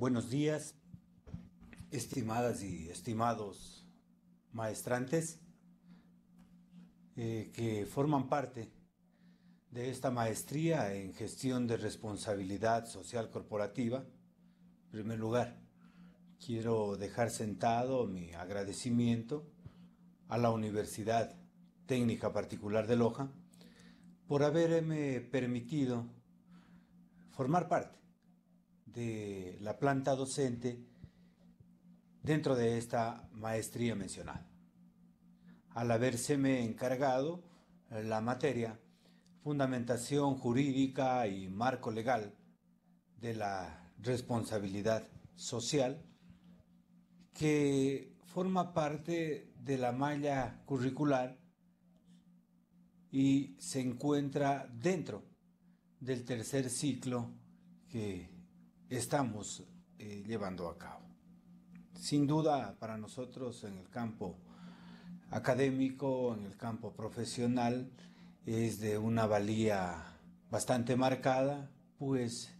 Buenos días, estimadas y estimados maestrantes eh, que forman parte de esta maestría en gestión de responsabilidad social corporativa. En primer lugar, quiero dejar sentado mi agradecimiento a la Universidad Técnica Particular de Loja por haberme permitido formar parte de la planta docente dentro de esta maestría mencionada. Al habérseme encargado eh, la materia Fundamentación Jurídica y Marco Legal de la Responsabilidad Social, que forma parte de la malla curricular y se encuentra dentro del tercer ciclo que estamos eh, llevando a cabo. Sin duda, para nosotros en el campo académico, en el campo profesional, es de una valía bastante marcada, pues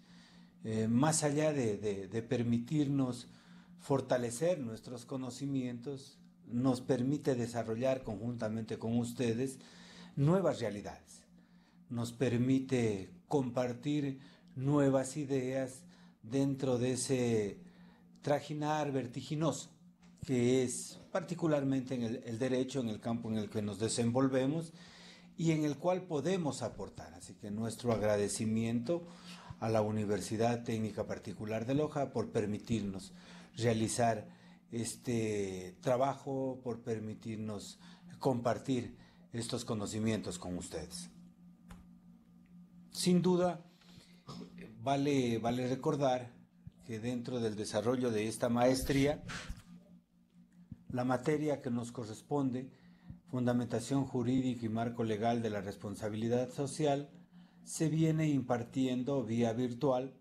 eh, más allá de permitirnos fortalecer nuestros conocimientos, nos permite desarrollar conjuntamente con ustedes nuevas realidades, nos permite compartir nuevas ideas, dentro de ese trajinar vertiginoso que es particularmente en el, el, derecho, en el campo en el que nos desenvolvemos y en el cual podemos aportar. Así que nuestro agradecimiento a la Universidad Técnica Particular de Loja por permitirnos realizar este trabajo, por permitirnos compartir estos conocimientos con ustedes. Sin duda, Vale, recordar que dentro del desarrollo de esta maestría, la materia que nos corresponde, Fundamentación Jurídica y Marco Legal de la Responsabilidad Social, se viene impartiendo vía virtual,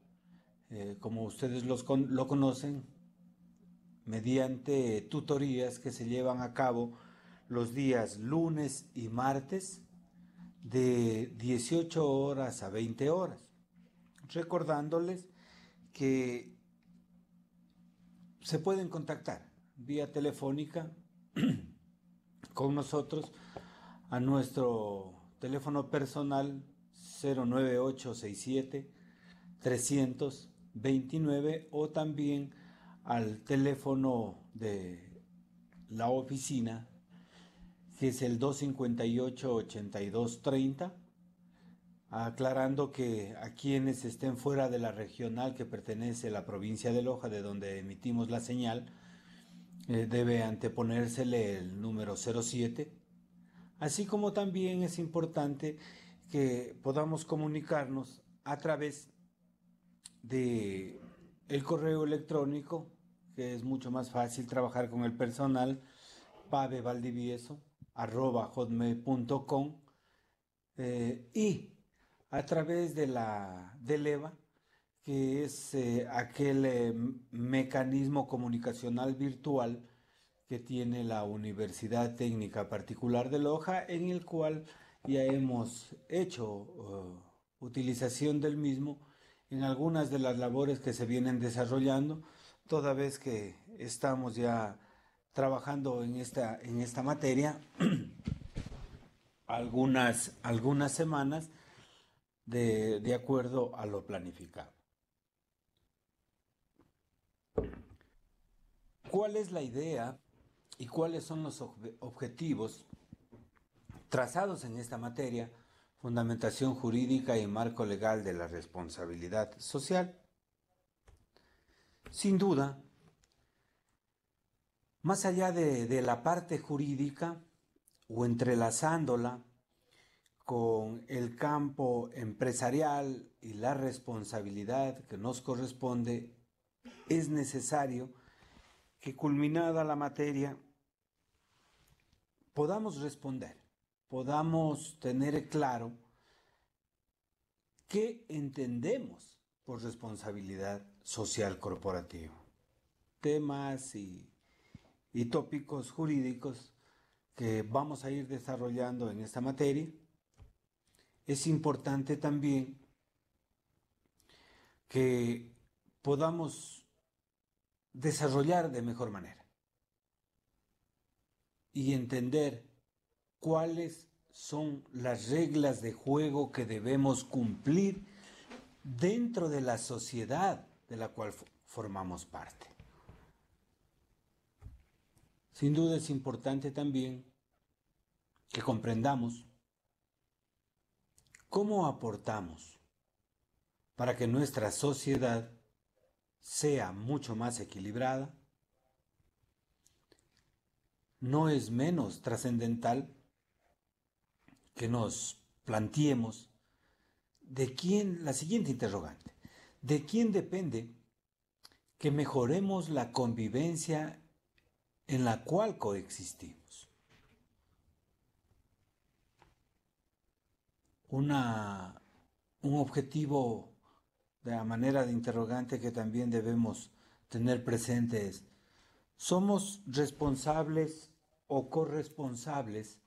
eh, como ustedes lo conocen, mediante tutorías que se llevan a cabo los días lunes y martes de 18 horas a 20 horas recordándoles que se pueden contactar vía telefónica con nosotros a nuestro teléfono personal 09867 329 o también al teléfono de la oficina que es el 258 8230 aclarando que a quienes estén fuera de la regional que pertenece a la provincia de Loja, de donde emitimos la señal, eh, debe anteponérsele el número 07, así como también es importante que podamos comunicarnos a través de el correo electrónico, que es mucho más fácil trabajar con el personal, pavevaldivieso, hotmail.com eh, y a través de la DELEVA, que es eh, aquel eh, mecanismo comunicacional virtual que tiene la Universidad Técnica Particular de Loja, en el cual ya hemos hecho oh, utilización del mismo en algunas de las labores que se vienen desarrollando, toda vez que estamos ya trabajando en esta, en esta materia algunas, algunas semanas de, acuerdo a lo planificado. ¿Cuál es la idea y cuáles son los objetivos trazados en esta materia? Fundamentación jurídica y marco legal de la responsabilidad social. Sin duda, más allá de, de la parte jurídica o entrelazándola con el campo empresarial y la responsabilidad que nos corresponde, es necesario que culminada la materia podamos responder, podamos tener claro qué entendemos por responsabilidad social corporativa. Temas y, y tópicos jurídicos que vamos a ir desarrollando en esta materia es importante también que podamos desarrollar de mejor manera y entender cuáles son las reglas de juego que debemos cumplir dentro de la sociedad de la cual formamos parte. Sin duda es importante también que comprendamos ¿Cómo aportamos para que nuestra sociedad sea mucho más equilibrada? No es menos trascendental que nos planteemos de quién la siguiente interrogante, de quién depende que mejoremos la convivencia en la cual coexistimos. un objetivo de la manera de interrogante que también debemos tener presente es, ¿somos responsables o corresponsables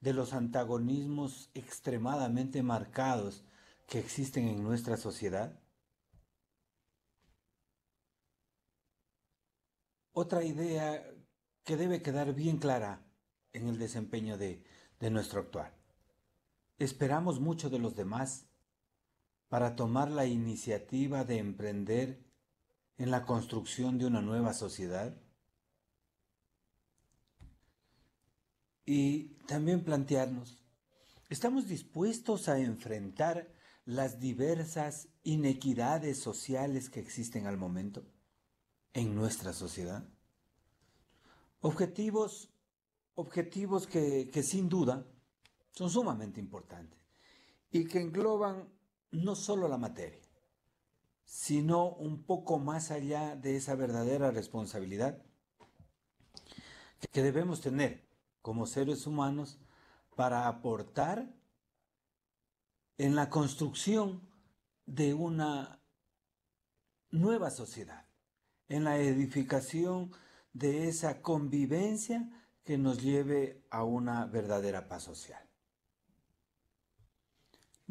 de los antagonismos extremadamente marcados que existen en nuestra sociedad? Otra idea que debe quedar bien clara en el desempeño de, de nuestro actuar. Esperamos mucho de los demás para tomar la iniciativa de emprender en la construcción de una nueva sociedad? Y también plantearnos, ¿estamos dispuestos a enfrentar las diversas inequidades sociales que existen al momento en nuestra sociedad? Objetivos, objetivos que, que sin duda son sumamente importantes y que engloban no solo la materia, sino un poco más allá de esa verdadera responsabilidad que debemos tener como seres humanos para aportar en la construcción de una nueva sociedad, en la edificación de esa convivencia que nos lleve a una verdadera paz social.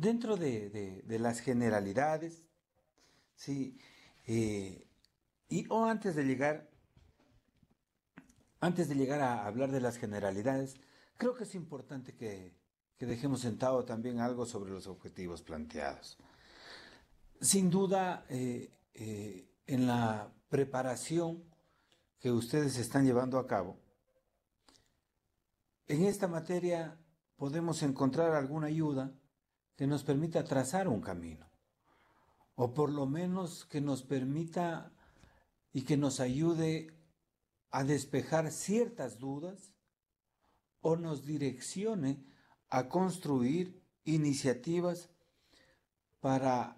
Dentro de, las generalidades, ¿sí? Eh, y o antes de llegar, antes de llegar a hablar de las generalidades, creo que es importante que, dejemos sentado también algo sobre los objetivos planteados. Sin duda, eh, eh, en la preparación que ustedes están llevando a cabo, en esta materia podemos encontrar alguna ayuda que nos permita trazar un camino, o por lo menos que nos permita y que nos ayude a despejar ciertas dudas o nos direccione a construir iniciativas para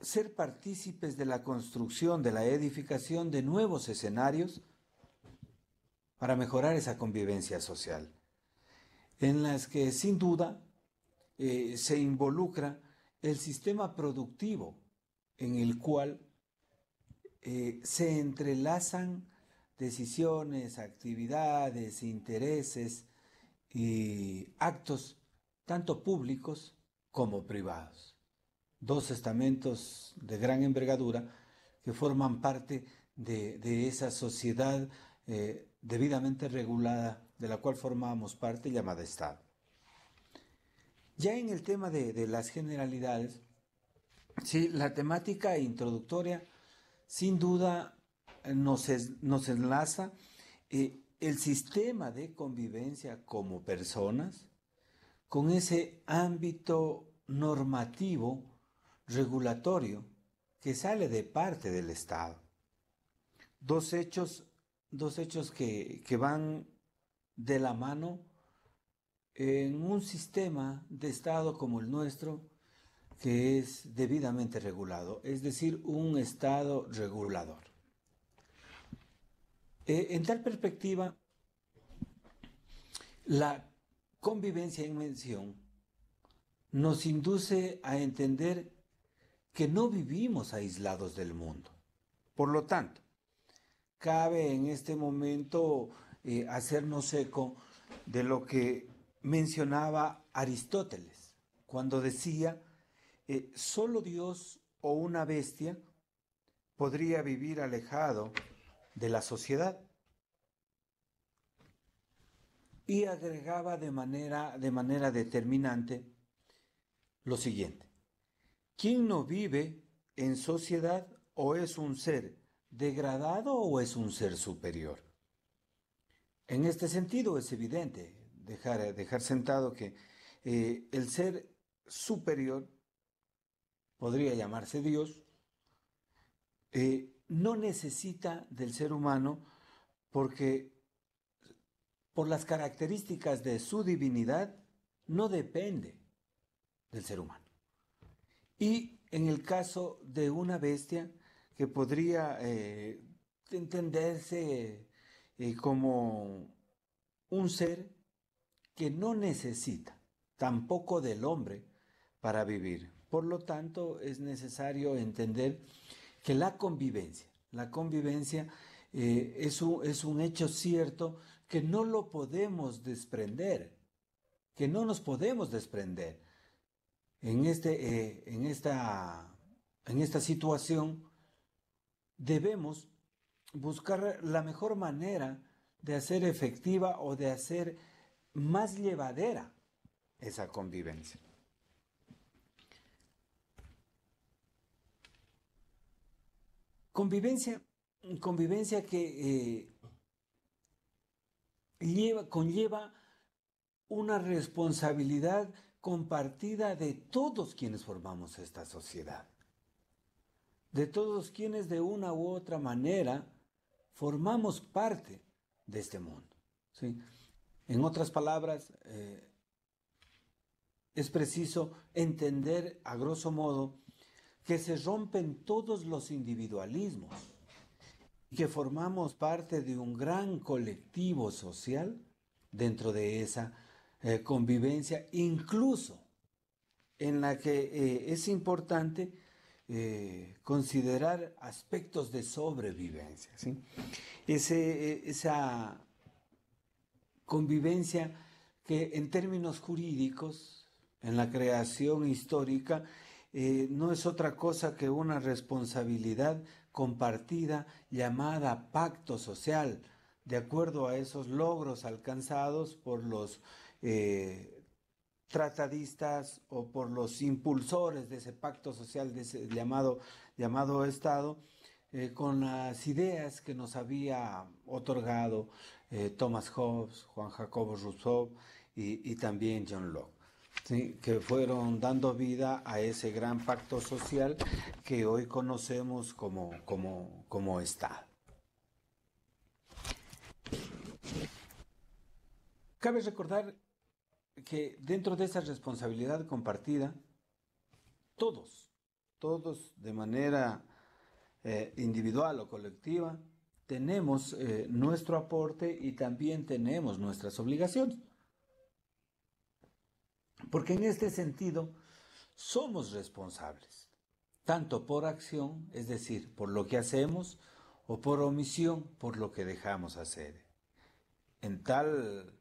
ser partícipes de la construcción, de la edificación de nuevos escenarios para mejorar esa convivencia social, en las que sin duda eh, se involucra el sistema productivo en el cual eh, se entrelazan decisiones, actividades, intereses y actos tanto públicos como privados. Dos estamentos de gran envergadura que forman parte de, esa sociedad eh, debidamente regulada de la cual formamos parte llamada Estado. Ya en el tema de, las generalidades, sí, la temática introductoria sin duda eh, nos, nos enlaza eh, el sistema de convivencia como personas con ese ámbito normativo regulatorio que sale de parte del Estado. Dos hechos, dos hechos que, que van de la mano en un sistema de Estado como el nuestro, que es debidamente regulado, es decir, un Estado regulador. Eh, en tal perspectiva, la convivencia en mención nos induce a entender que no vivimos aislados del mundo. Por lo tanto, cabe en este momento eh, hacernos eco de lo que mencionaba Aristóteles cuando decía, eh, solo Dios o una bestia podría vivir alejado de la sociedad. Y agregaba de manera, de manera determinante lo siguiente, ¿quién no vive en sociedad o es un ser degradado o es un ser superior? En este sentido es evidente eh, dejar, sentado que eh, el ser superior, podría llamarse Dios, eh, no necesita del ser humano porque por las características de su divinidad no depende del ser humano. Y en el caso de una bestia que podría entenderse como un ser que no necesita tampoco del hombre para vivir. Por lo tanto, es necesario entender que la convivencia, la convivencia eh, es, un, hecho cierto que no lo podemos desprender, que no nos podemos desprender. En, este, eh, en, esta, en esta situación debemos buscar la mejor manera de hacer efectiva o de hacer más llevadera esa convivencia. Convivencia, convivencia que eh, lleva, conlleva una responsabilidad compartida de todos quienes formamos esta sociedad, de todos quienes de una u otra manera formamos parte de este mundo. ¿sí? En otras palabras, eh, es preciso entender, a grosso modo, que se rompen todos los individualismos y que formamos parte de un gran colectivo social dentro de esa eh, convivencia, incluso en la que eh, es importante considerar aspectos de sobrevivencia. ¿sí? Ese, esa convivencia que en términos jurídicos, en la creación histórica, eh, no es otra cosa que una responsabilidad compartida llamada pacto social, de acuerdo a esos logros alcanzados por los eh, tratadistas o por los impulsores de ese pacto social de llamado, llamado Estado, eh, con las ideas que nos había otorgado eh, Thomas Hobbes, Juan Jacobo Rousseau y, también John Locke. que fueron dando vida a ese gran pacto social que hoy conocemos como, Estado. Cabe recordar que dentro de esa responsabilidad compartida, todos, todos de manera eh, individual o colectiva, tenemos eh, nuestro aporte y también tenemos nuestras obligaciones. Porque en este sentido somos responsables, tanto por acción, es decir, por lo que hacemos, o por omisión, por lo que dejamos hacer. En tal,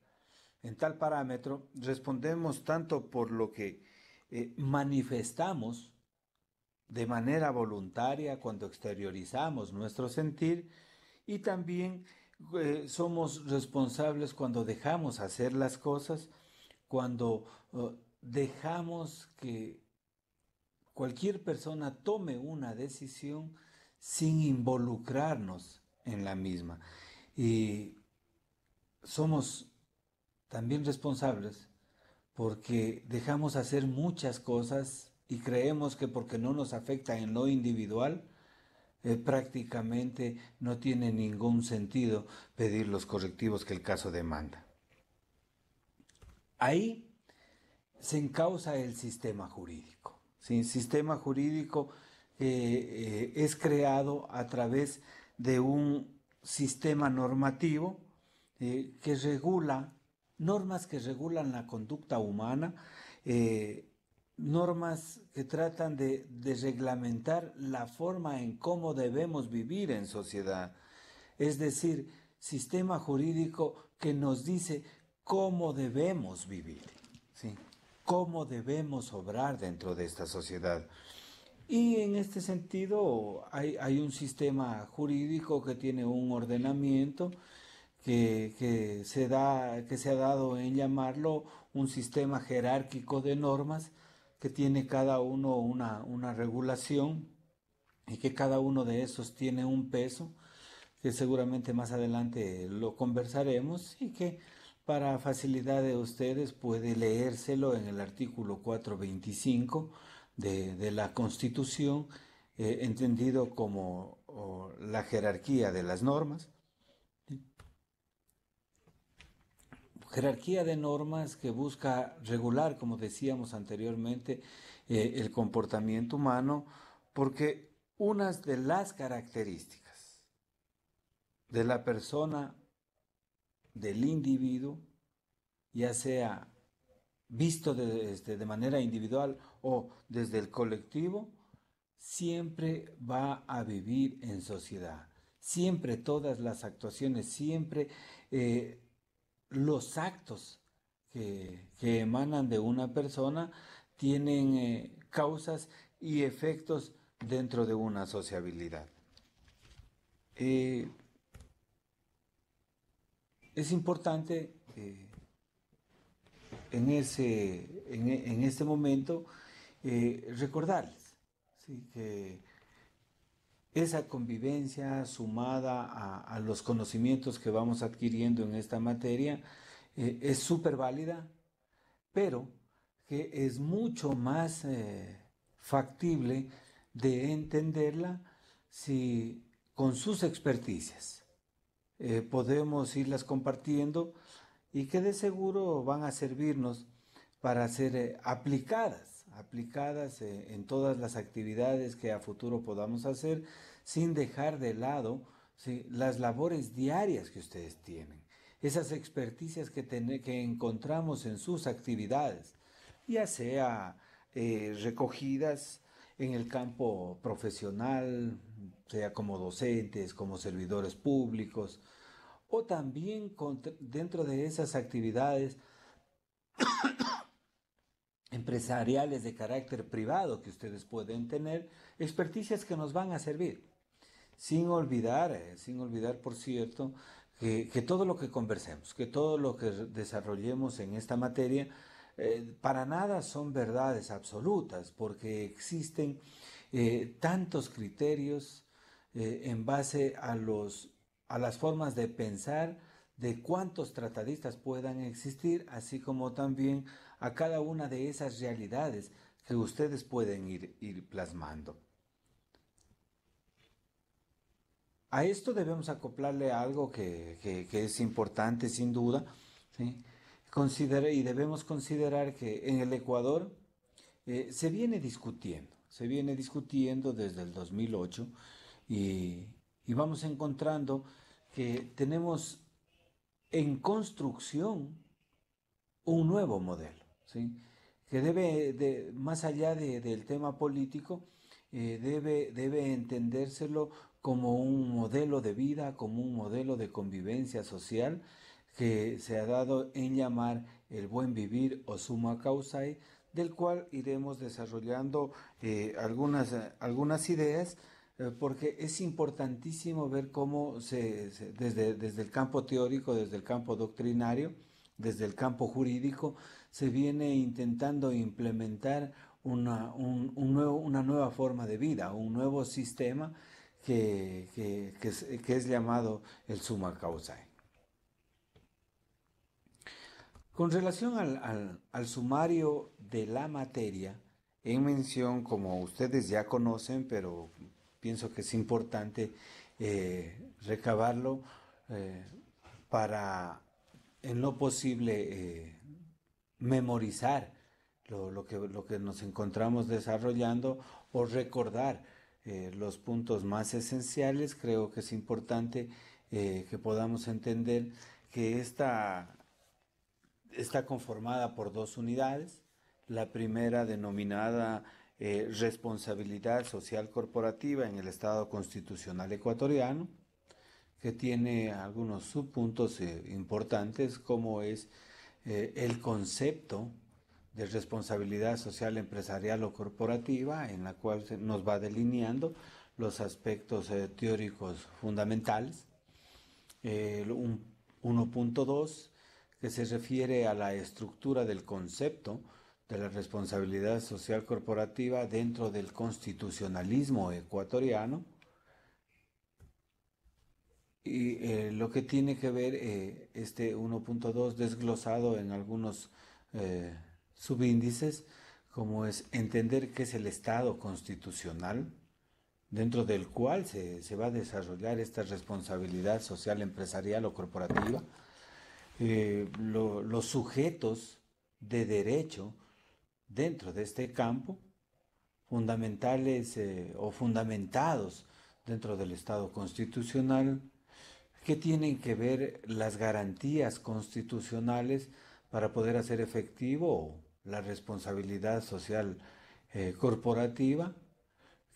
en tal parámetro, respondemos tanto por lo que eh, manifestamos de manera voluntaria cuando exteriorizamos nuestro sentir, y también eh, somos responsables cuando dejamos hacer las cosas, cuando eh, dejamos que cualquier persona tome una decisión sin involucrarnos en la misma. Y somos también responsables porque dejamos hacer muchas cosas y creemos que porque no nos afecta en lo individual, prácticamente no tiene ningún sentido pedir los correctivos que el caso demanda. Ahí se encausa el sistema jurídico. sin El sistema jurídico eh, eh, es creado a través de un sistema normativo eh, que regula normas que regulan la conducta humana normas que tratan de, reglamentar la forma en cómo debemos vivir en sociedad. Es decir, sistema jurídico que nos dice cómo debemos vivir, cómo debemos obrar dentro de esta sociedad. Y en este sentido hay, un sistema jurídico que tiene un ordenamiento que se ha dado en llamarlo un sistema jerárquico de normas que tiene cada uno una, regulación y que cada uno de esos tiene un peso, que seguramente más adelante lo conversaremos y que para facilidad de ustedes puede leérselo en el artículo 425 de, la Constitución, eh, entendido como la jerarquía de las normas, jerarquía de normas que busca regular, como decíamos anteriormente, eh, el comportamiento humano, porque unas de las características de la persona, del individuo, ya sea visto de, este, de manera individual o desde el colectivo, siempre va a vivir en sociedad. Siempre todas las actuaciones, siempre eh, los actos que, emanan de una persona tienen eh, causas y efectos dentro de una sociabilidad. Eh, es importante eh, en, en, este momento recordarles que esa convivencia sumada a, los conocimientos que vamos adquiriendo en esta materia eh, es súper válida, pero que es mucho más eh, factible de entenderla si con sus experticias eh, podemos irlas compartiendo y que de seguro van a servirnos para ser aplicadas aplicadas eh, en todas las actividades que a futuro podamos hacer, sin dejar de lado las labores diarias que ustedes tienen, esas experticias que, que encontramos en sus actividades, ya sea eh, recogidas en el campo profesional, sea como docentes, como servidores públicos, o también dentro de esas actividades empresariales de carácter privado que ustedes pueden tener, experticias que nos van a servir. Sin olvidar, eh, sin olvidar, por cierto, que, todo lo que conversemos, que todo lo que desarrollemos en esta materia, eh, para nada son verdades absolutas, porque existen eh, tantos criterios en base a, los, a las formas de pensar de cuántos tratadistas puedan existir, así como también a cada una de esas realidades que ustedes pueden ir, ir plasmando. A esto debemos acoplarle algo que, es importante sin duda. ¿sí? y debemos considerar que en el Ecuador eh, se viene discutiendo, se viene discutiendo desde el 2008 y vamos encontrando que tenemos en construcción un nuevo modelo. ¿sí? que debe, más allá del tema político, eh, debe, debe entendérselo como un modelo de vida, como un modelo de convivencia social que se ha dado en llamar el buen vivir o suma causae, eh, del cual iremos desarrollando eh, algunas, algunas ideas, porque es importantísimo ver cómo desde el campo teórico, desde el campo doctrinario, desde el campo jurídico, se viene intentando implementar una, un, nuevo, una nueva forma de vida, un nuevo sistema que, es, llamado el Summa causae. Con relación al, sumario de la materia, en mención, como ustedes ya conocen, pero pienso que es importante eh, recabarlo eh, para en lo posible eh, memorizar lo, que, lo que nos encontramos desarrollando o recordar eh, los puntos más esenciales. Creo que es importante eh, que podamos entender que esta está conformada por dos unidades. La primera denominada eh, responsabilidad social corporativa en el Estado constitucional ecuatoriano, que tiene algunos subpuntos importantes como es eh, el concepto de responsabilidad social empresarial o corporativa, en la cual nos va delineando los aspectos eh, teóricos fundamentales. 1.2, que se refiere a la estructura del concepto de la responsabilidad social corporativa dentro del constitucionalismo ecuatoriano y eh, lo que tiene que ver eh, este 1.2 desglosado en algunos eh, subíndices, como es entender qué es el Estado constitucional, dentro del cual se, va a desarrollar esta responsabilidad social, empresarial o corporativa, los sujetos de derecho dentro de este campo, fundamentales o fundamentados dentro del Estado constitucional, ¿Qué tienen que ver las garantías constitucionales para poder hacer efectivo la responsabilidad social eh, corporativa?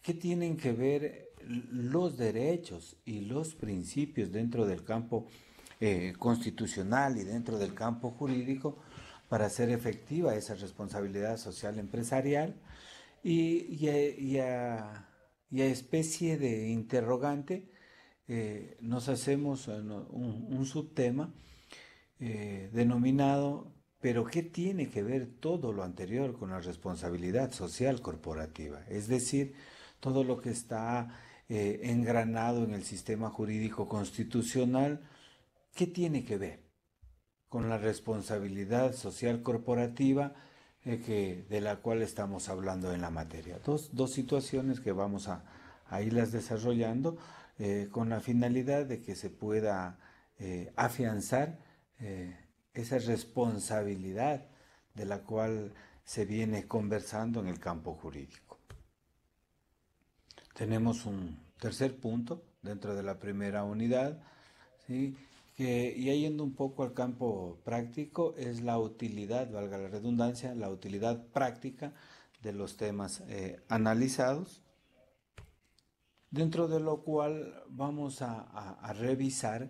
¿Qué tienen que ver los derechos y los principios dentro del campo eh, constitucional y dentro del campo jurídico para hacer efectiva esa responsabilidad social empresarial? Y, y a especie de interrogante eh, nos hacemos un, subtema eh, denominado pero ¿qué tiene que ver todo lo anterior con la responsabilidad social corporativa? Es decir, todo lo que está eh, engranado en el sistema jurídico constitucional, ¿qué tiene que ver con la responsabilidad social corporativa de la cual estamos hablando en la materia? Dos, situaciones que vamos a, a irlas desarrollando eh, con la finalidad de que se pueda eh, afianzar eh, esa responsabilidad de la cual se viene conversando en el campo jurídico. Tenemos un tercer punto dentro de la primera unidad, que, y yendo un poco al campo práctico, es la utilidad, valga la redundancia, la utilidad práctica de los temas analizados dentro de lo cual vamos a, revisar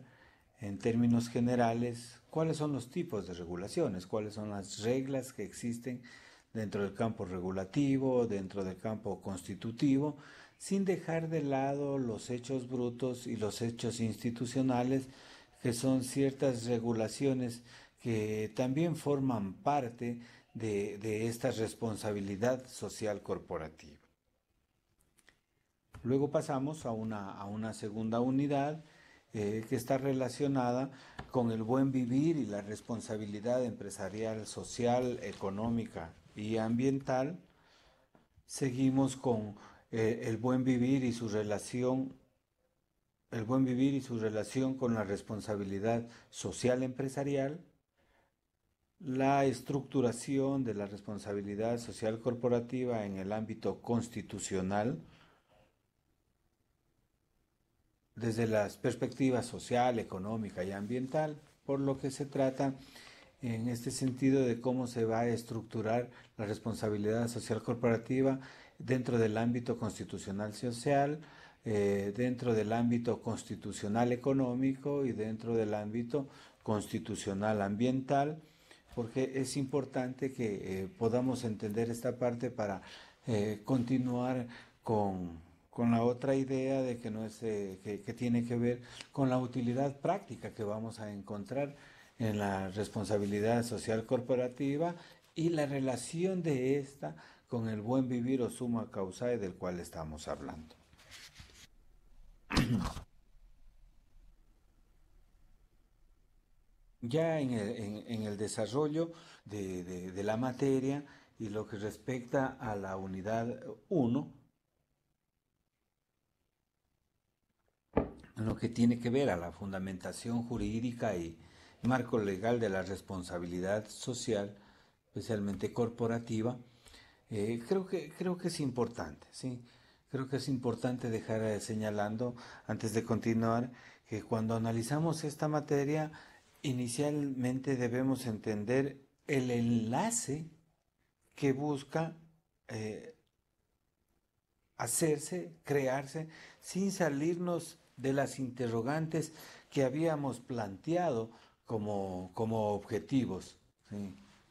en términos generales cuáles son los tipos de regulaciones, cuáles son las reglas que existen dentro del campo regulativo, dentro del campo constitutivo, sin dejar de lado los hechos brutos y los hechos institucionales, que son ciertas regulaciones que también forman parte de esta responsabilidad social corporativa. Luego pasamos a una, segunda unidad eh, que está relacionada con el buen vivir y la responsabilidad empresarial, social, económica y ambiental. Seguimos con eh, el buen vivir y su relación el buen vivir y su relación con la responsabilidad social empresarial, la estructuración de la responsabilidad social corporativa en el ámbito constitucional, desde las perspectivas social, económica y ambiental, por lo que se trata en este sentido de cómo se va a estructurar la responsabilidad social corporativa dentro del ámbito constitucional social, eh, dentro del ámbito constitucional económico y dentro del ámbito constitucional ambiental, porque es importante que eh, podamos entender esta parte para eh, continuar con con la otra idea de que, no es, eh, que, tiene que ver con la utilidad práctica que vamos a encontrar en la responsabilidad social corporativa y la relación de esta con el buen vivir o suma causae del cual estamos hablando. Ya en el, desarrollo de, de, la materia y lo que respecta a la unidad 1, en lo que tiene que ver a la fundamentación jurídica y marco legal de la responsabilidad social, especialmente corporativa, eh, creo, que, creo que es importante, ¿sí? Creo que es importante dejar eh, señalando, antes de continuar, que cuando analizamos esta materia, inicialmente debemos entender el enlace que busca eh, hacerse, crearse, sin salirnos de las interrogantes que habíamos planteado como, como objetivos.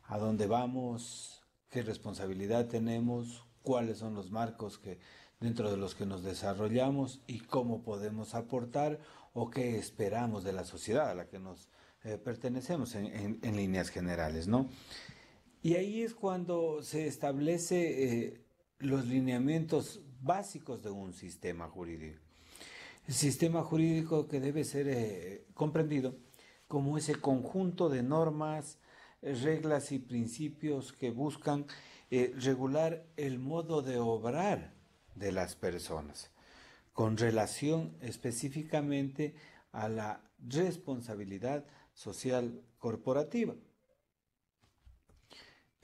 ¿A dónde vamos? ¿Qué responsabilidad tenemos? ¿Cuáles son los marcos que, dentro de los que nos desarrollamos? ¿Y cómo podemos aportar o qué esperamos de la sociedad a la que nos eh, pertenecemos en, líneas generales? ¿no? Y ahí es cuando se establece... Eh, los lineamientos básicos de un sistema jurídico sistema jurídico que debe ser eh, comprendido como ese conjunto de normas, eh, reglas y principios que buscan eh, regular el modo de obrar de las personas, con relación específicamente a la responsabilidad social corporativa.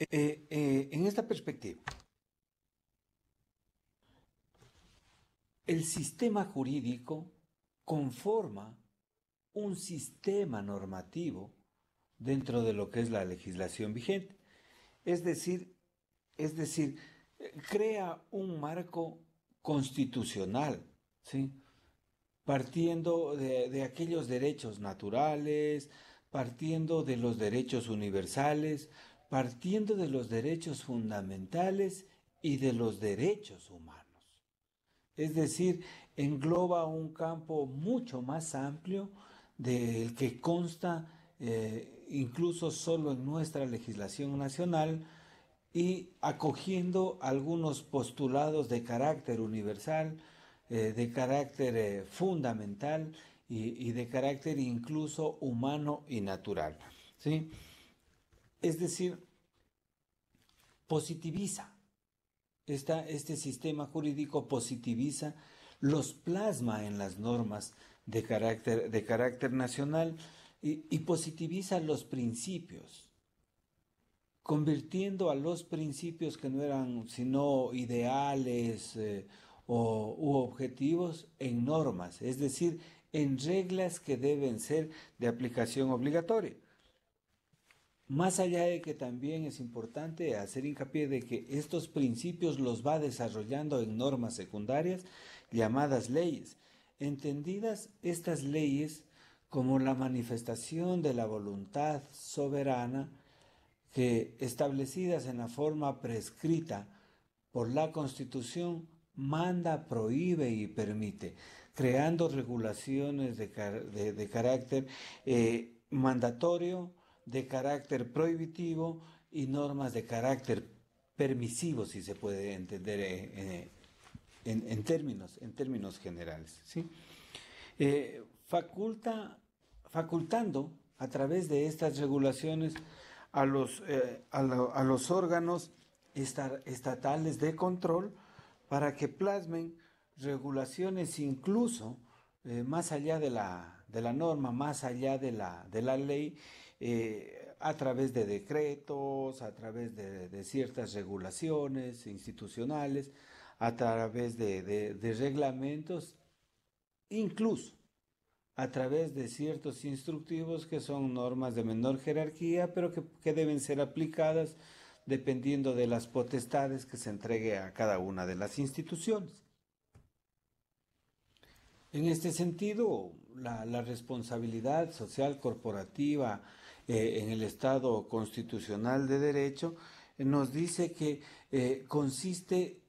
en esta perspectiva, El sistema jurídico conforma un sistema normativo dentro de lo que es la legislación vigente. Es decir, es decir, crea un marco constitucional, partiendo de, aquellos derechos naturales, partiendo de los derechos universales, partiendo de los derechos fundamentales y de los derechos humanos. Es decir, engloba un campo mucho más amplio del que consta eh, incluso solo en nuestra legislación nacional y acogiendo algunos postulados de carácter universal, eh, de carácter eh, fundamental y, y, de carácter incluso humano y natural. ¿sí? Es decir, positiviza este sistema jurídico positiviza, los plasma en las normas de carácter, de carácter nacional y, positiviza los principios, convirtiendo a los principios que no eran sino ideales eh, o, u objetivos en normas, es decir, en reglas que deben ser de aplicación obligatoria. Más allá de que también es importante hacer hincapié de que estos principios los va desarrollando en normas secundarias llamadas leyes, entendidas estas leyes como la manifestación de la voluntad soberana que establecidas en la forma prescrita por la Constitución manda, prohíbe y permite, creando regulaciones de, carácter eh, mandatorio, de carácter prohibitivo y normas de carácter permisivo, si se puede entender eh, eh, en, términos, en términos generales. ¿sí? Eh, faculta, facultando a través de estas regulaciones a los, los órganos estatales de control para que plasmen regulaciones incluso más allá de la, norma, más allá de la, de la ley eh, a través de decretos, a través de, ciertas regulaciones institucionales, a través de, reglamentos, incluso a través de ciertos instructivos que son normas de menor jerarquía, pero que, deben ser aplicadas dependiendo de las potestades que se entregue a cada una de las instituciones. En este sentido, la responsabilidad social corporativa eh, en el Estado constitucional de derecho, eh, nos dice que eh, consiste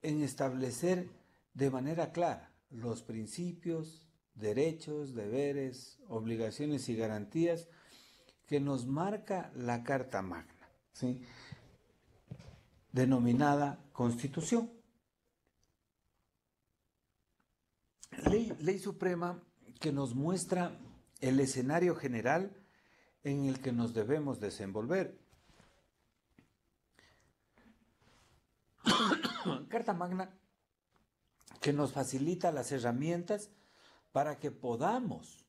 en establecer de manera clara los principios, derechos, deberes, obligaciones y garantías que nos marca la Carta Magna, denominada Constitución. Ley, ley Suprema que nos muestra el escenario general en el que nos debemos desenvolver. Carta Magna que nos facilita las herramientas para que podamos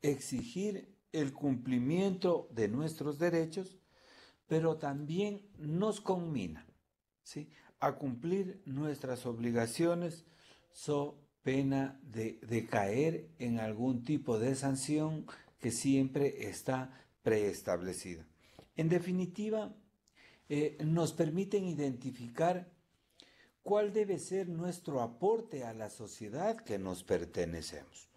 exigir el cumplimiento de nuestros derechos, pero también nos conmina ¿sí? a cumplir nuestras obligaciones so pena de, de caer en algún tipo de sanción que siempre está preestablecida. En definitiva, eh, nos permiten identificar cuál debe ser nuestro aporte a la sociedad que nos pertenecemos.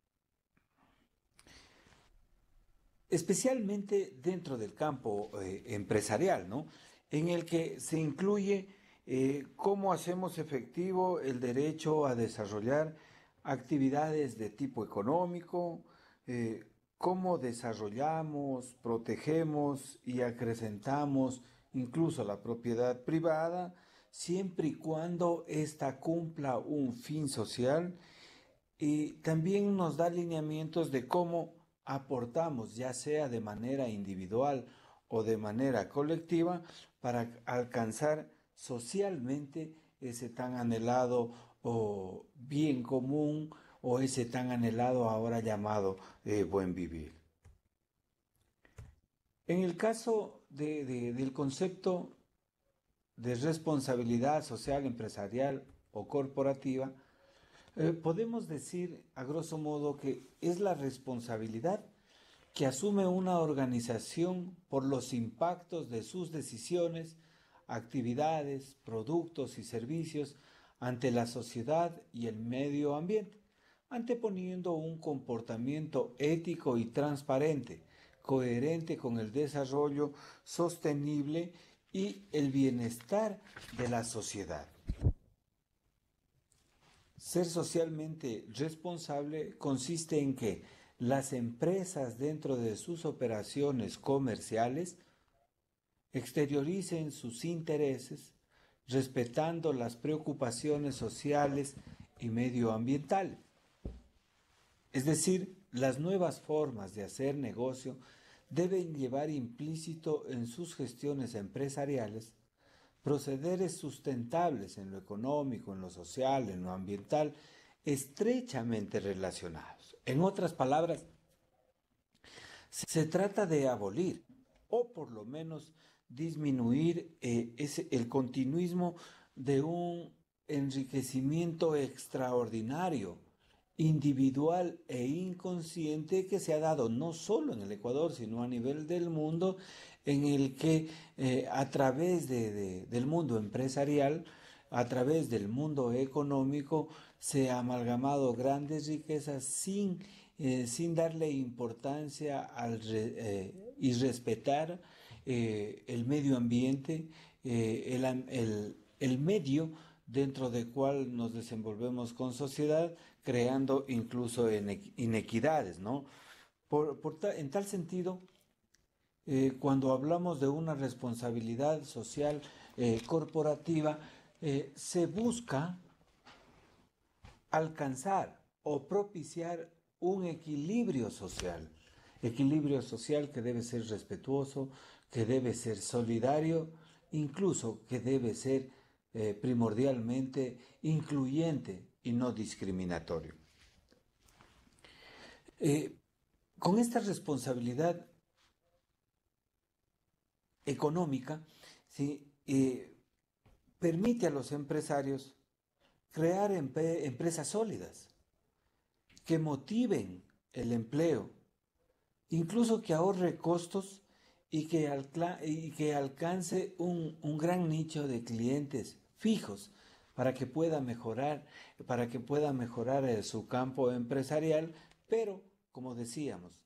Especialmente dentro del campo eh, empresarial, ¿no? en el que se incluye eh, cómo hacemos efectivo el derecho a desarrollar actividades de tipo económico, eh, cómo desarrollamos, protegemos y acrecentamos incluso la propiedad privada, siempre y cuando ésta cumpla un fin social y también nos da lineamientos de cómo aportamos, ya sea de manera individual o de manera colectiva, para alcanzar socialmente ese tan anhelado o bien común o ese tan anhelado ahora llamado eh, buen vivir. En el caso del concepto de responsabilidad social, empresarial o corporativa, eh, podemos decir a grosso modo que es la responsabilidad que asume una organización por los impactos de sus decisiones, actividades, productos y servicios ante la sociedad y el medio ambiente, anteponiendo un comportamiento ético y transparente, coherente con el desarrollo sostenible y el bienestar de la sociedad. Ser socialmente responsable consiste en que las empresas dentro de sus operaciones comerciales exterioricen sus intereses respetando las preocupaciones sociales y medioambientales. Es decir, las nuevas formas de hacer negocio deben llevar implícito en sus gestiones empresariales procederes sustentables en lo económico, en lo social, en lo ambiental, estrechamente relacionados. En otras palabras, se trata de abolir, o por lo menos disminuir eh, el continuismo de un enriquecimiento extraordinario, individual e inconsciente que se ha dado no solo en el Ecuador, sino a nivel del mundo, en el que eh, a través del mundo empresarial, a través del mundo económico, se ha amalgamado grandes riquezas sin, eh, darle importancia al y respetar eh, el medio ambiente, eh, el, medio dentro del cual nos desenvolvemos con sociedad, creando incluso inequidades, ¿no? en tal sentido, eh, cuando hablamos de una responsabilidad social corporativa, se busca alcanzar o propiciar un equilibrio social, equilibrio social que debe ser respetuoso, que debe ser solidario, incluso que debe ser eh, primordialmente incluyente y no discriminatorio. Eh, con esta responsabilidad económica, ¿sí? Eh, permite a los empresarios crear empresas sólidas que motiven el empleo, incluso que ahorre costos y que, alcance un, gran nicho de clientes fijos para que pueda mejorar, para que pueda mejorar eh, su campo empresarial, pero como decíamos,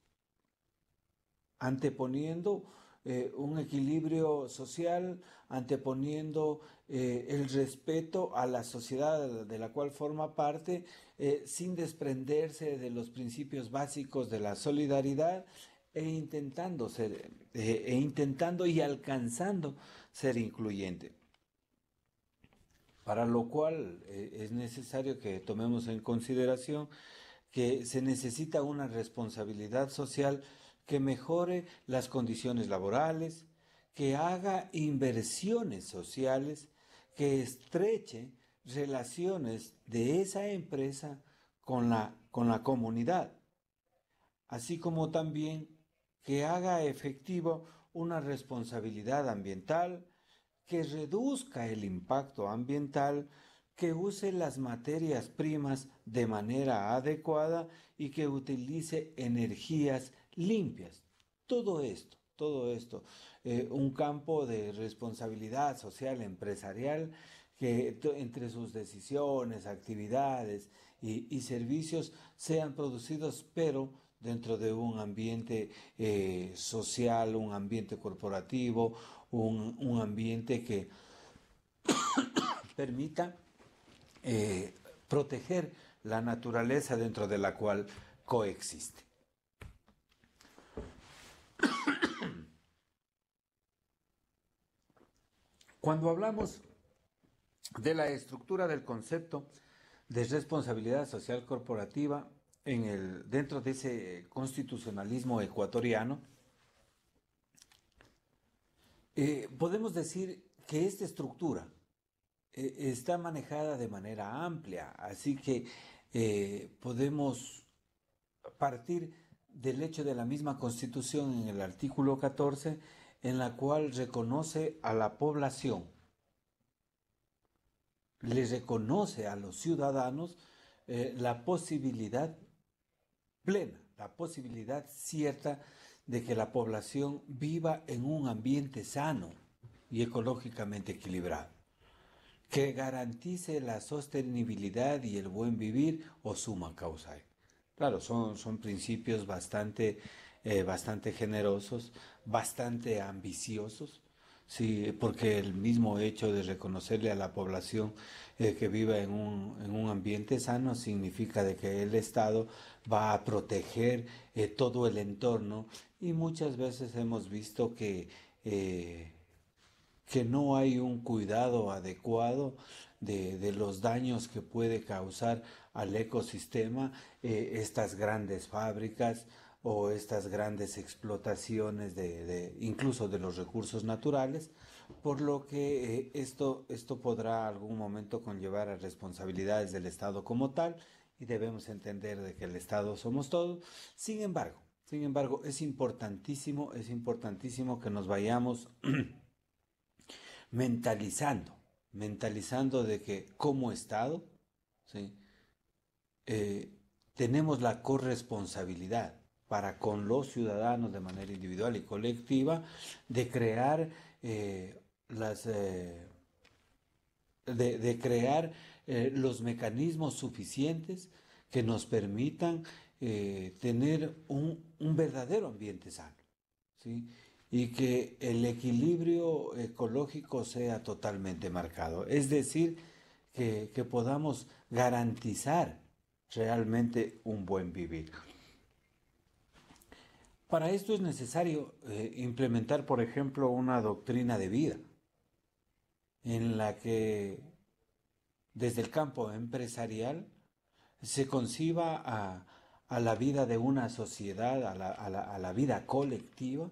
anteponiendo eh, un equilibrio social, anteponiendo eh, el respeto a la sociedad de la cual forma parte, sin desprenderse de los principios básicos de la solidaridad e intentando ser eh, e intentando y alcanzando ser incluyente. Para lo cual eh, es necesario que tomemos en consideración que se necesita una responsabilidad social que mejore las condiciones laborales, que haga inversiones sociales, que estreche relaciones de esa empresa con la, con la comunidad, así como también que haga efectivo una responsabilidad ambiental, que reduzca el impacto ambiental, que use las materias primas de manera adecuada y que utilice energías limpias. Todo esto, todo esto, eh, un campo de responsabilidad social empresarial que entre sus decisiones, actividades y servicios sean producidos, pero dentro de un ambiente eh, social, un ambiente corporativo, un, ambiente que permita eh, proteger la naturaleza dentro de la cual coexiste. Cuando hablamos de la estructura del concepto de responsabilidad social corporativa, el, dentro de ese constitucionalismo ecuatoriano, eh, podemos decir que esta estructura eh, está manejada de manera amplia, así que eh, podemos partir del hecho de la misma constitución en el artículo 14, en la cual reconoce a la población, le reconoce a los ciudadanos la posibilidad de la posibilidad cierta de que la población viva en un ambiente sano y ecológicamente equilibrado, que garantice la sostenibilidad y el buen vivir o suma causa. Claro, son, principios eh, bastante generosos, bastante ambiciosos, Sí, porque el mismo hecho de reconocerle a la población eh, que viva en un, ambiente sano significa de que el Estado va a proteger eh, todo el entorno y muchas veces hemos visto que, eh, que no hay un cuidado adecuado de, los daños que puede causar al ecosistema estas grandes fábricas, o estas grandes explotaciones de, incluso de los recursos naturales, por lo que eh, esto, esto podrá algún momento conllevar a responsabilidades del Estado como tal y debemos entender de que el Estado somos todos. Sin embargo, sin embargo, es importantísimo, es importantísimo que nos vayamos mentalizando, mentalizando de que como Estado, eh, tenemos la corresponsabilidad para con los ciudadanos de manera individual y colectiva, de crear eh, las... Eh, de, crear eh, los mecanismos suficientes que nos permitan tener un, verdadero ambiente sano ¿sí? y que el equilibrio ecológico sea totalmente marcado. Es decir, que, que podamos garantizar realmente un buen vivir. Para esto es necesario eh, implementar, por ejemplo, una doctrina de vida en la que desde el campo empresarial se conciba a, la vida de una sociedad, a la, vida colectiva,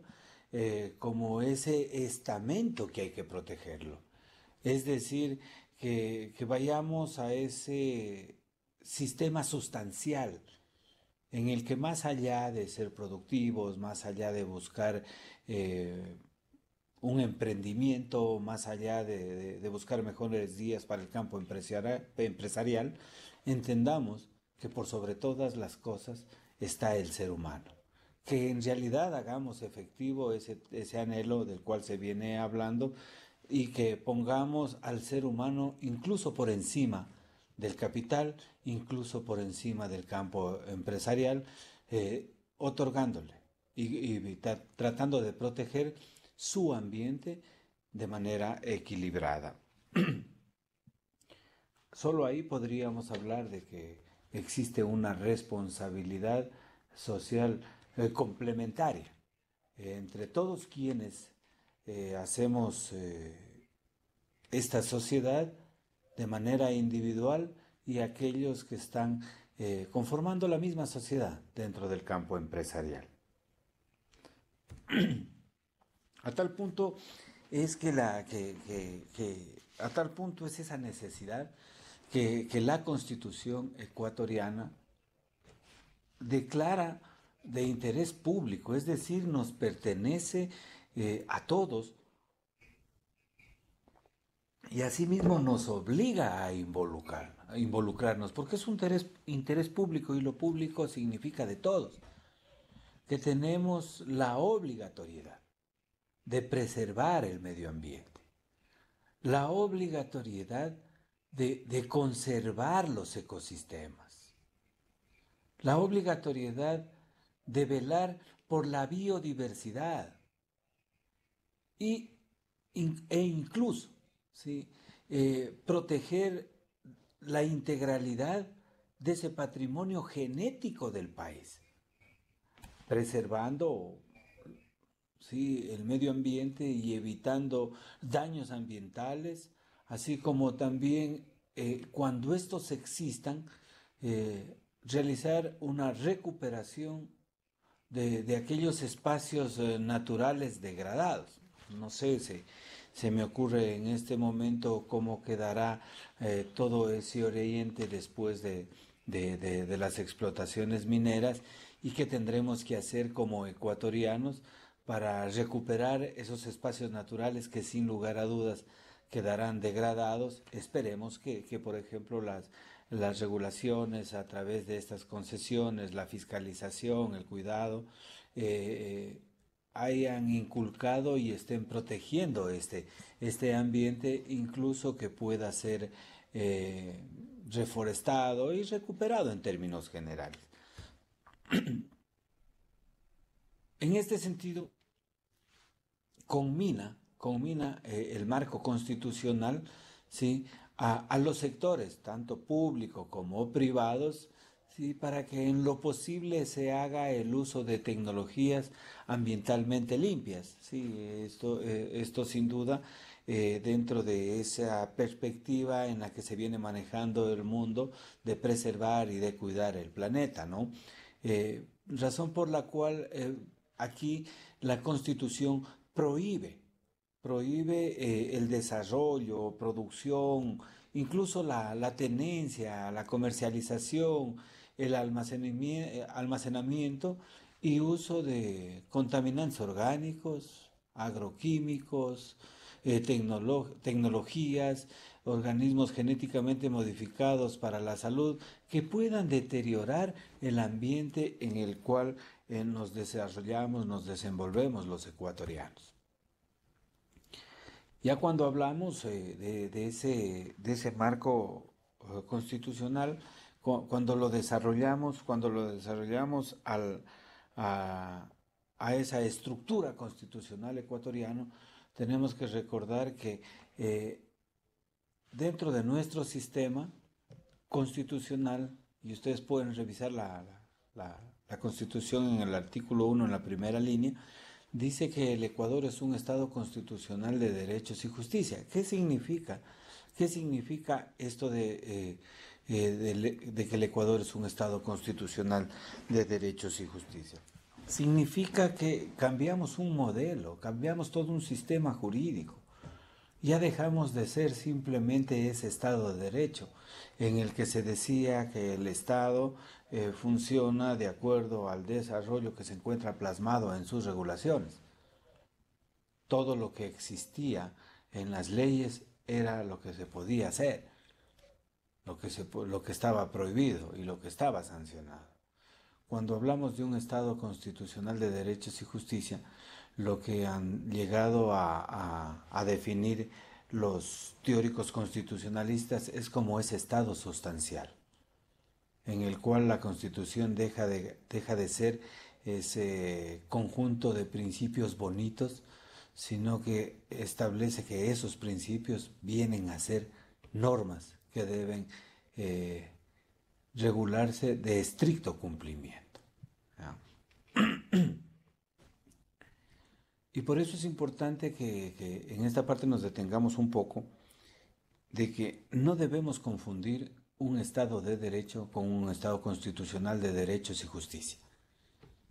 eh, como ese estamento que hay que protegerlo. Es decir, que vayamos a ese sistema sustancial en el que más allá de ser productivos, más allá de buscar eh, un emprendimiento, más allá de, buscar mejores días para el campo empresarial, entendamos que por sobre todas las cosas está el ser humano. Que en realidad hagamos efectivo ese, ese anhelo del cual se viene hablando y que pongamos al ser humano incluso por encima del capital, incluso por encima del campo empresarial, eh, otorgándole y, tratando de proteger su ambiente de manera equilibrada. Solo ahí podríamos hablar de que existe una responsabilidad social eh, complementaria eh, entre todos quienes hacemos esta sociedad de manera individual y aquellos que están eh, conformando la misma sociedad dentro del campo empresarial. A tal punto es que la que, a tal punto es esa necesidad que, la constitución ecuatoriana declara de interés público, es decir, nos pertenece eh, a todos y asimismo nos obliga a, involucrar, involucrarnos, porque es un interés, interés público y lo público significa de todos, que tenemos la obligatoriedad de preservar el medio ambiente, la obligatoriedad de, de conservar los ecosistemas, la obligatoriedad de velar por la biodiversidad y, e incluso ¿sí? Eh, proteger la integralidad de ese patrimonio genético del país, preservando ¿sí? el medio ambiente y evitando daños ambientales, así como también eh, cuando estos existan, eh, realizar una recuperación de, aquellos espacios naturales degradados. No sé, si se me ocurre en este momento cómo quedará eh, todo ese oriente después de, las explotaciones mineras y qué tendremos que hacer como ecuatorianos para recuperar esos espacios naturales que sin lugar a dudas quedarán degradados. Esperemos que, por ejemplo, las, las regulaciones a través de estas concesiones, la fiscalización, el cuidado, eh, eh, hayan inculcado y estén protegiendo este, este ambiente, incluso que pueda ser eh, reforestado y recuperado en términos generales. en este sentido, combina eh, el marco constitucional ¿sí? a, a los sectores, tanto público como privados, para que en lo posible se haga el uso de tecnologías ambientalmente limpias. Sí, esto, eh, esto sin duda, eh, dentro de esa perspectiva en la que se viene manejando el mundo de preservar y de cuidar el planeta, ¿no? Eh, razón por la cual aquí la Constitución prohíbe, prohíbe el desarrollo, producción, incluso la, la tenencia, la comercialización, el eh, almacenamiento y uso de contaminantes orgánicos, agroquímicos, eh, tecnologías, organismos genéticamente modificados para la salud que puedan deteriorar el ambiente en el cual eh, nos desarrollamos, nos desenvolvemos los ecuatorianos. Ya cuando hablamos de ese marco constitucional, cuando lo desarrollamos, cuando lo desarrollamos al, a, esa estructura constitucional ecuatoriana, tenemos que recordar que eh, dentro de nuestro sistema constitucional, y ustedes pueden revisar la, constitución en el artículo 1, en la primera línea, dice que el Ecuador es un Estado constitucional de derechos y justicia. ¿Qué significa? ¿Qué significa esto de eh, eh, de, que el Ecuador es un Estado constitucional de derechos y justicia. Significa que cambiamos un modelo, cambiamos todo un sistema jurídico. Ya dejamos de ser simplemente ese Estado de Derecho, en el que se decía que el Estado eh, funciona de acuerdo al desarrollo que se encuentra plasmado en sus regulaciones. Todo lo que existía en las leyes era lo que se podía hacer lo que, lo que estaba prohibido y lo que estaba sancionado. Cuando hablamos de un Estado constitucional de derechos y justicia, lo que han llegado a, definir los teóricos constitucionalistas es como ese Estado sustancial, en el cual la Constitución deja deja de ser ese conjunto de principios bonitos, sino que establece que esos principios vienen a ser normas que deben eh, regularse de estricto cumplimiento. Y por eso es importante que, en esta parte nos detengamos un poco de que no debemos confundir un Estado de derecho con un Estado constitucional de derechos y justicia.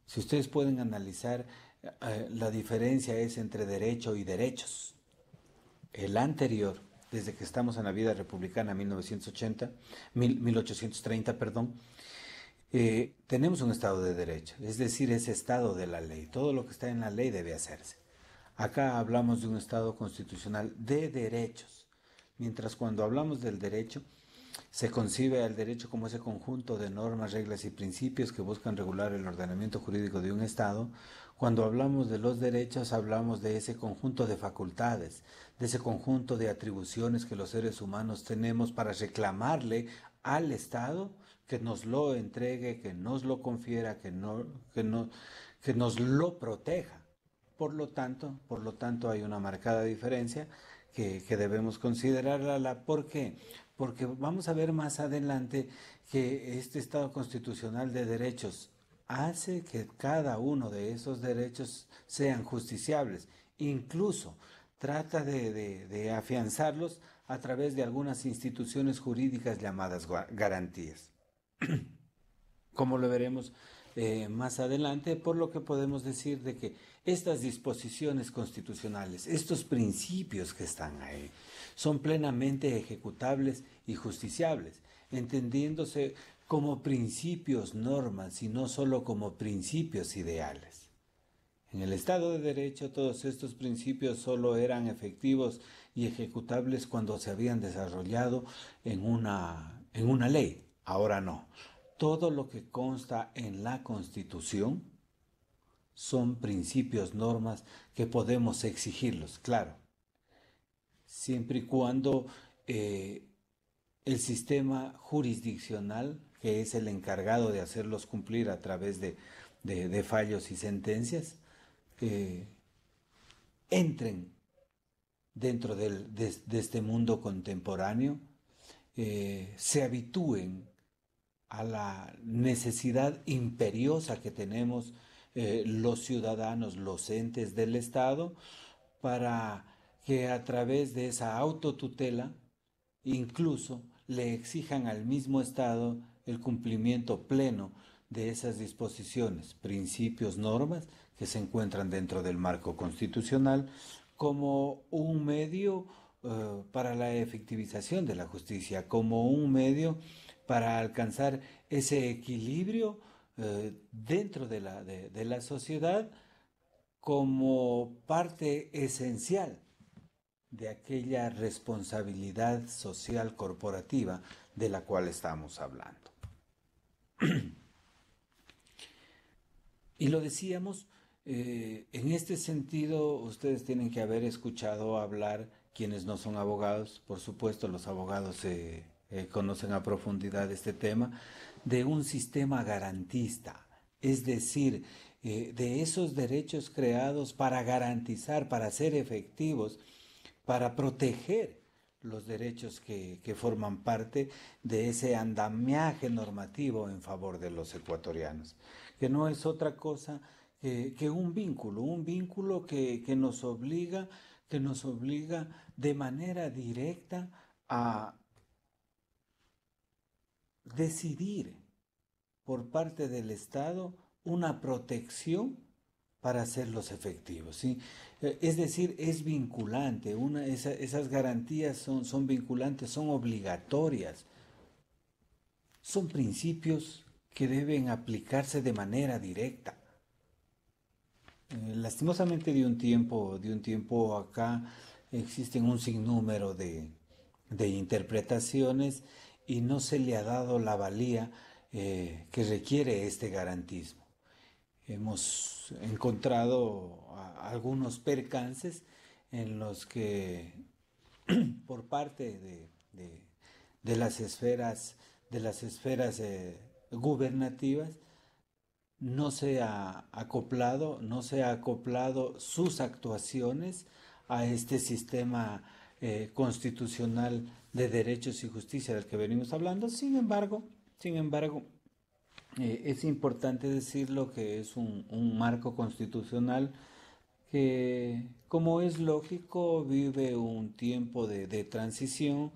Si ustedes pueden analizar, eh, la diferencia es entre derecho y derechos. El anterior desde que estamos en la vida republicana 1980, 1830, perdón, eh, tenemos un Estado de Derecho, es decir, ese Estado de la ley. Todo lo que está en la ley debe hacerse. Acá hablamos de un Estado constitucional de derechos, mientras cuando hablamos del derecho, se concibe al derecho como ese conjunto de normas, reglas y principios que buscan regular el ordenamiento jurídico de un Estado cuando hablamos de los derechos, hablamos de ese conjunto de facultades, de ese conjunto de atribuciones que los seres humanos tenemos para reclamarle al Estado que nos lo entregue, que nos lo confiera, que, nos lo proteja. Por lo tanto, por lo tanto hay una marcada diferencia que, debemos considerarla. ¿Por qué? Porque vamos a ver más adelante que este Estado constitucional de derechos hace que cada uno de esos derechos sean justiciables. Incluso trata de, afianzarlos a través de algunas instituciones jurídicas llamadas garantías. Como lo veremos eh, más adelante, por lo que podemos decir de que estas disposiciones constitucionales, estos principios que están ahí, son plenamente ejecutables y justiciables, entendiéndose como principios normas y no solo como principios ideales. En el Estado de Derecho todos estos principios solo eran efectivos y ejecutables cuando se habían desarrollado en una, en una ley. Ahora no. Todo lo que consta en la Constitución son principios, normas que podemos exigirlos, claro. Siempre y cuando eh, el sistema jurisdiccional que es el encargado de hacerlos cumplir a través de, fallos y sentencias, entren dentro de, este mundo contemporáneo, eh, se habitúen a la necesidad imperiosa que tenemos eh, los ciudadanos, los entes del Estado, para que a través de esa autotutela incluso le exijan al mismo Estado el cumplimiento pleno de esas disposiciones, principios, normas que se encuentran dentro del marco constitucional como un medio eh, para la efectivización de la justicia, como un medio para alcanzar ese equilibrio eh, dentro de la, de la sociedad como parte esencial de aquella responsabilidad social corporativa de la cual estamos hablando y lo decíamos, eh, en este sentido ustedes tienen que haber escuchado hablar quienes no son abogados, por supuesto los abogados eh, eh, conocen a profundidad este tema, de un sistema garantista. Es decir, de esos derechos creados para garantizar, para ser efectivos, para proteger los derechos que, forman parte de ese andamiaje normativo en favor de los ecuatorianos, que no es otra cosa que, un vínculo, un vínculo que, nos obliga, que nos obliga de manera directa a decidir por parte del Estado una protección para hacerlos efectivos. Eh, es decir, es vinculante, una, esas garantías son, son vinculantes, son obligatorias, son principios que deben aplicarse de manera directa. Eh, lastimosamente de un tiempo, de un tiempo acá existen un sinnúmero de, interpretaciones y no se le ha dado la valía eh, que requiere este garantismo hemos encontrado algunos percances en los que por parte de, las esferas de las esferas eh, gubernativas no se ha acoplado no se ha acoplado sus actuaciones a este sistema eh, constitucional de derechos y justicia del que venimos hablando sin embargo sin embargo eh, es importante decirlo que es un, marco constitucional que, como es lógico, vive un tiempo de, transición,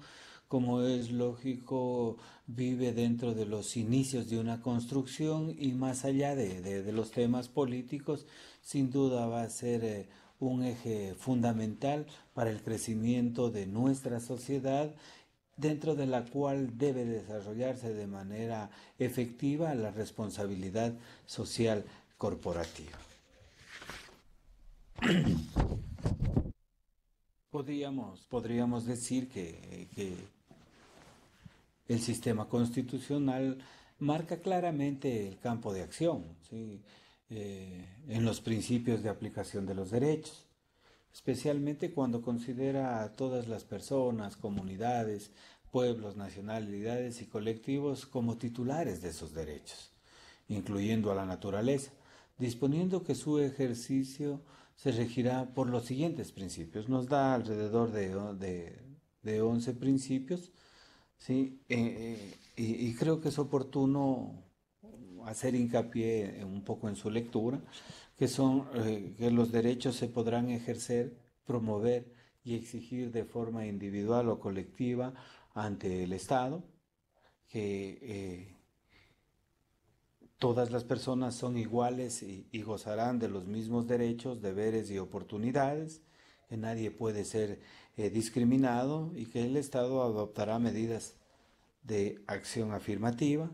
como es lógico, vive dentro de los inicios de una construcción y más allá de, los temas políticos, sin duda va a ser eh, un eje fundamental para el crecimiento de nuestra sociedad dentro de la cual debe desarrollarse de manera efectiva la responsabilidad social corporativa. Podríamos, decir que, el sistema constitucional marca claramente el campo de acción eh, en los principios de aplicación de los derechos, especialmente cuando considera a todas las personas, comunidades, pueblos, nacionalidades y colectivos como titulares de esos derechos, incluyendo a la naturaleza, disponiendo que su ejercicio se regirá por los siguientes principios. Nos da alrededor de, de, 11 principios, ¿sí? Eh, eh, y, creo que es oportuno hacer hincapié un poco en su lectura, que son eh, que los derechos se podrán ejercer, promover y exigir de forma individual o colectiva ante el Estado, que eh, todas las personas son iguales y, gozarán de los mismos derechos, deberes y oportunidades, que nadie puede ser eh, discriminado y que el Estado adoptará medidas de acción afirmativa.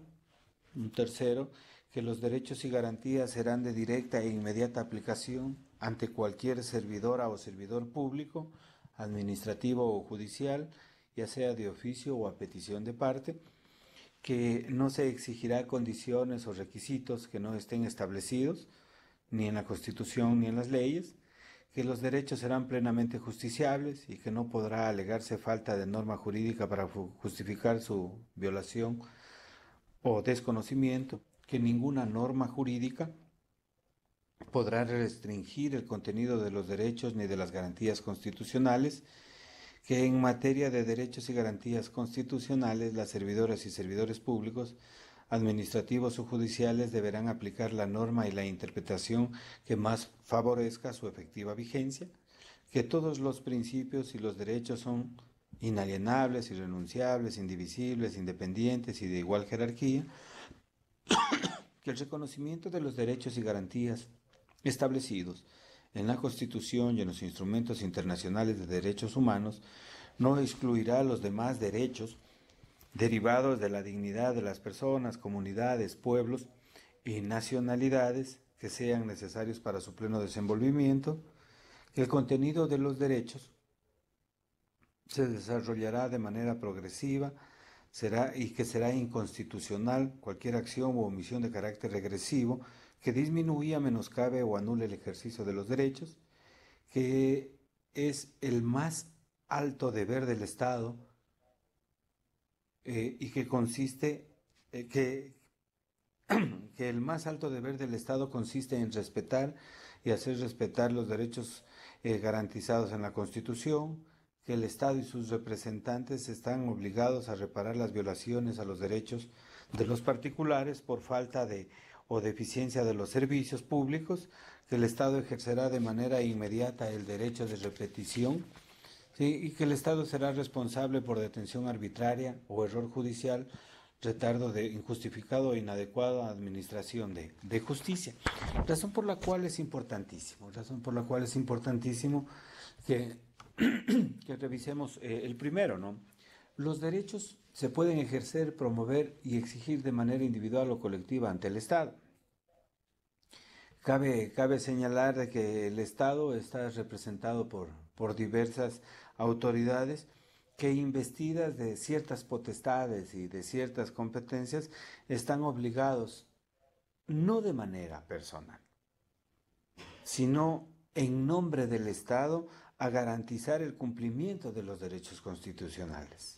Un tercero, que los derechos y garantías serán de directa e inmediata aplicación ante cualquier servidora o servidor público, administrativo o judicial, ya sea de oficio o a petición de parte, que no se exigirá condiciones o requisitos que no estén establecidos, ni en la Constitución ni en las leyes, que los derechos serán plenamente justiciables y que no podrá alegarse falta de norma jurídica para justificar su violación o desconocimiento, que ninguna norma jurídica podrá restringir el contenido de los derechos ni de las garantías constitucionales, que en materia de derechos y garantías constitucionales las servidoras y servidores públicos administrativos o judiciales deberán aplicar la norma y la interpretación que más favorezca su efectiva vigencia, que todos los principios y los derechos son inalienables, irrenunciables, indivisibles, independientes y de igual jerarquía, que el reconocimiento de los derechos y garantías establecidos en la Constitución y en los instrumentos internacionales de derechos humanos, no excluirá los demás derechos derivados de la dignidad de las personas, comunidades, pueblos y nacionalidades que sean necesarios para su pleno desenvolvimiento, el contenido de los derechos se desarrollará de manera progresiva será, y que será inconstitucional cualquier acción o omisión de carácter regresivo que disminuya, menoscabe o anule el ejercicio de los derechos, que es el más alto deber del Estado eh, y que consiste, eh, que, que el más alto deber del Estado consiste en respetar y hacer respetar los derechos eh, garantizados en la Constitución, que el Estado y sus representantes están obligados a reparar las violaciones a los derechos de los particulares por falta de o deficiencia de los servicios públicos, que el Estado ejercerá de manera inmediata el derecho de repetición y que el Estado será responsable por detención arbitraria o error judicial, retardo de injustificado o e inadecuada administración de, justicia. Razón por la cual es importantísimo, razón por la cual es importantísimo que, revisemos eh, el primero, ¿no? Los derechos se pueden ejercer, promover y exigir de manera individual o colectiva ante el Estado. Cabe, cabe señalar que el Estado está representado por, por diversas autoridades que investidas de ciertas potestades y de ciertas competencias están obligados, no de manera personal, sino en nombre del Estado, a garantizar el cumplimiento de los derechos constitucionales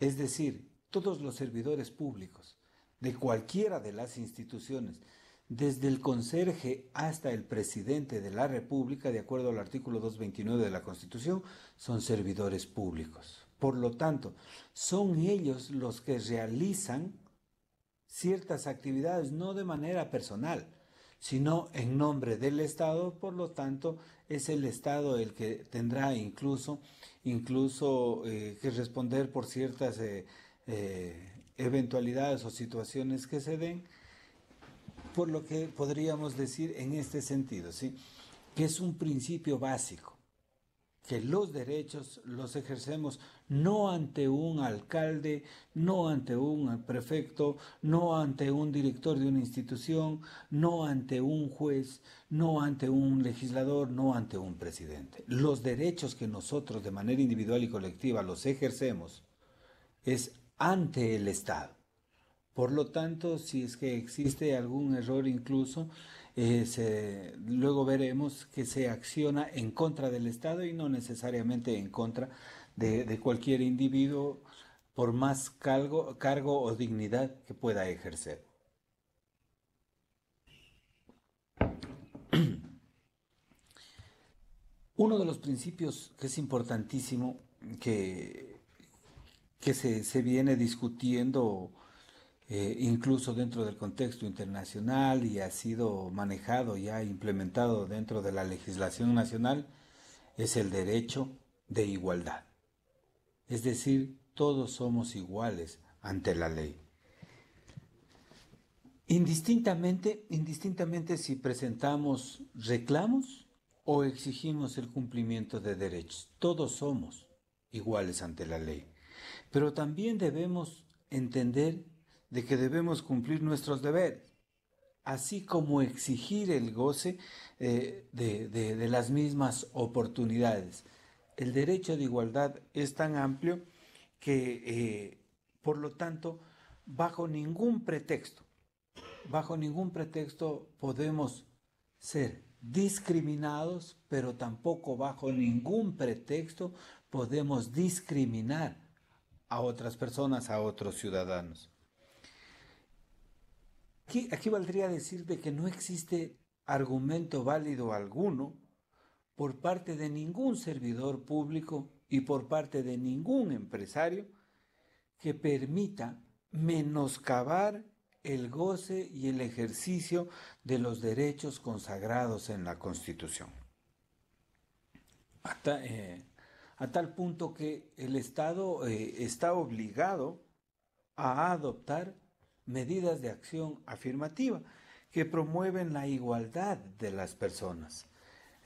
es decir, todos los servidores públicos de cualquiera de las instituciones, desde el conserje hasta el presidente de la República, de acuerdo al artículo 229 de la Constitución, son servidores públicos. Por lo tanto, son ellos los que realizan ciertas actividades, no de manera personal, sino en nombre del Estado, por lo tanto, es el Estado el que tendrá incluso, incluso eh, que responder por ciertas eh, eh, eventualidades o situaciones que se den, por lo que podríamos decir en este sentido, ¿sí? que es un principio básico, que los derechos los ejercemos no ante un alcalde, no ante un prefecto, no ante un director de una institución, no ante un juez, no ante un legislador, no ante un presidente. Los derechos que nosotros de manera individual y colectiva los ejercemos es ante el Estado. Por lo tanto, si es que existe algún error incluso, eh, luego veremos que se acciona en contra del Estado y no necesariamente en contra de, cualquier individuo por más cargo, cargo o dignidad que pueda ejercer. Uno de los principios que es importantísimo, que, que se, viene discutiendo eh, incluso dentro del contexto internacional y ha sido manejado y ha implementado dentro de la legislación nacional, es el derecho de igualdad es decir, todos somos iguales ante la ley. Indistintamente, indistintamente si presentamos reclamos o exigimos el cumplimiento de derechos, todos somos iguales ante la ley. Pero también debemos entender de que debemos cumplir nuestros deberes, así como exigir el goce eh, de, de las mismas oportunidades el derecho de igualdad es tan amplio que, eh, por lo tanto, bajo ningún pretexto, bajo ningún pretexto podemos ser discriminados, pero tampoco bajo ningún pretexto podemos discriminar a otras personas, a otros ciudadanos. Aquí, valdría decir de que no existe argumento válido alguno por parte de ningún servidor público y por parte de ningún empresario que permita menoscabar el goce y el ejercicio de los derechos consagrados en la Constitución. a eh, tal punto que el Estado eh, está obligado a adoptar medidas de acción afirmativa que promueven la igualdad de las personas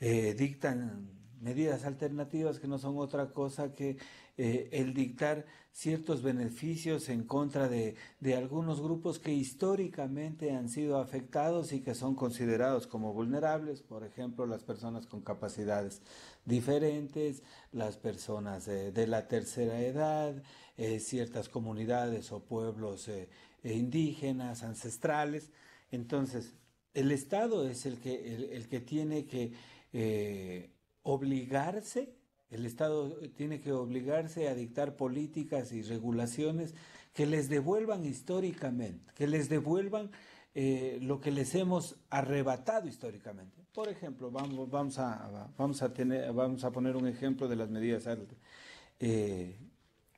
eh, dictan medidas alternativas que no son otra cosa que eh, el dictar ciertos beneficios en contra de, algunos grupos que históricamente han sido afectados y que son considerados como vulnerables, por ejemplo, las personas con capacidades diferentes, las personas eh, de la tercera edad, ciertas comunidades o pueblos e indígenas, ancestrales. Entonces, el Estado es el que, el que tiene que eh, obligarse, el Estado tiene que obligarse a dictar políticas y regulaciones que les devuelvan históricamente, que les devuelvan eh, lo que les hemos arrebatado históricamente. Por ejemplo, vamos, vamos, a, vamos, a, tener, vamos a poner un ejemplo de las medidas eh,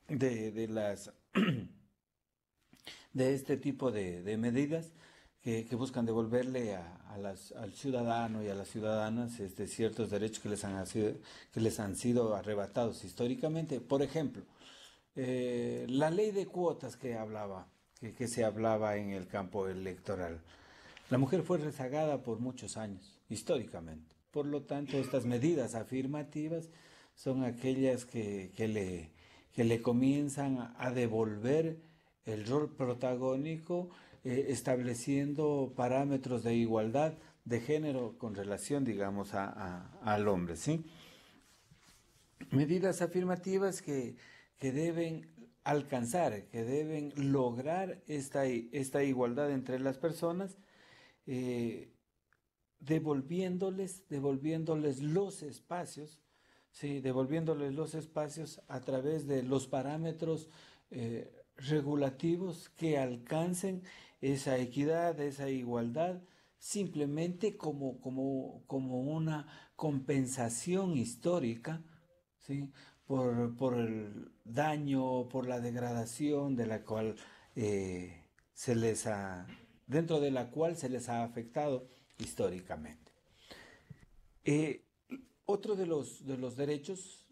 de, las, de este tipo de medidas que buscan devolverle al ciudadano y a las ciudadanas este, ciertos derechos que les, han sido, que les han sido arrebatados históricamente. Por ejemplo, eh, la ley de cuotas que hablaba, que, se hablaba en el campo electoral. La mujer fue rezagada por muchos años, históricamente. Por lo tanto, estas medidas afirmativas son aquellas le, que le comienzan a devolver el rol protagónico eh, estableciendo parámetros de igualdad de género con relación, digamos, al hombre, ¿sí? Medidas afirmativas que, deben alcanzar, que deben lograr esta, esta igualdad entre las personas, eh, devolviéndoles, devolviéndoles los espacios, ¿sí? devolviéndoles los espacios a través de los parámetros eh, regulativos que alcancen esa equidad, esa igualdad, simplemente como, una compensación histórica por, el daño, por la degradación de la cual eh, se les dentro de la cual se les ha afectado históricamente. Eh, otro de los, derechos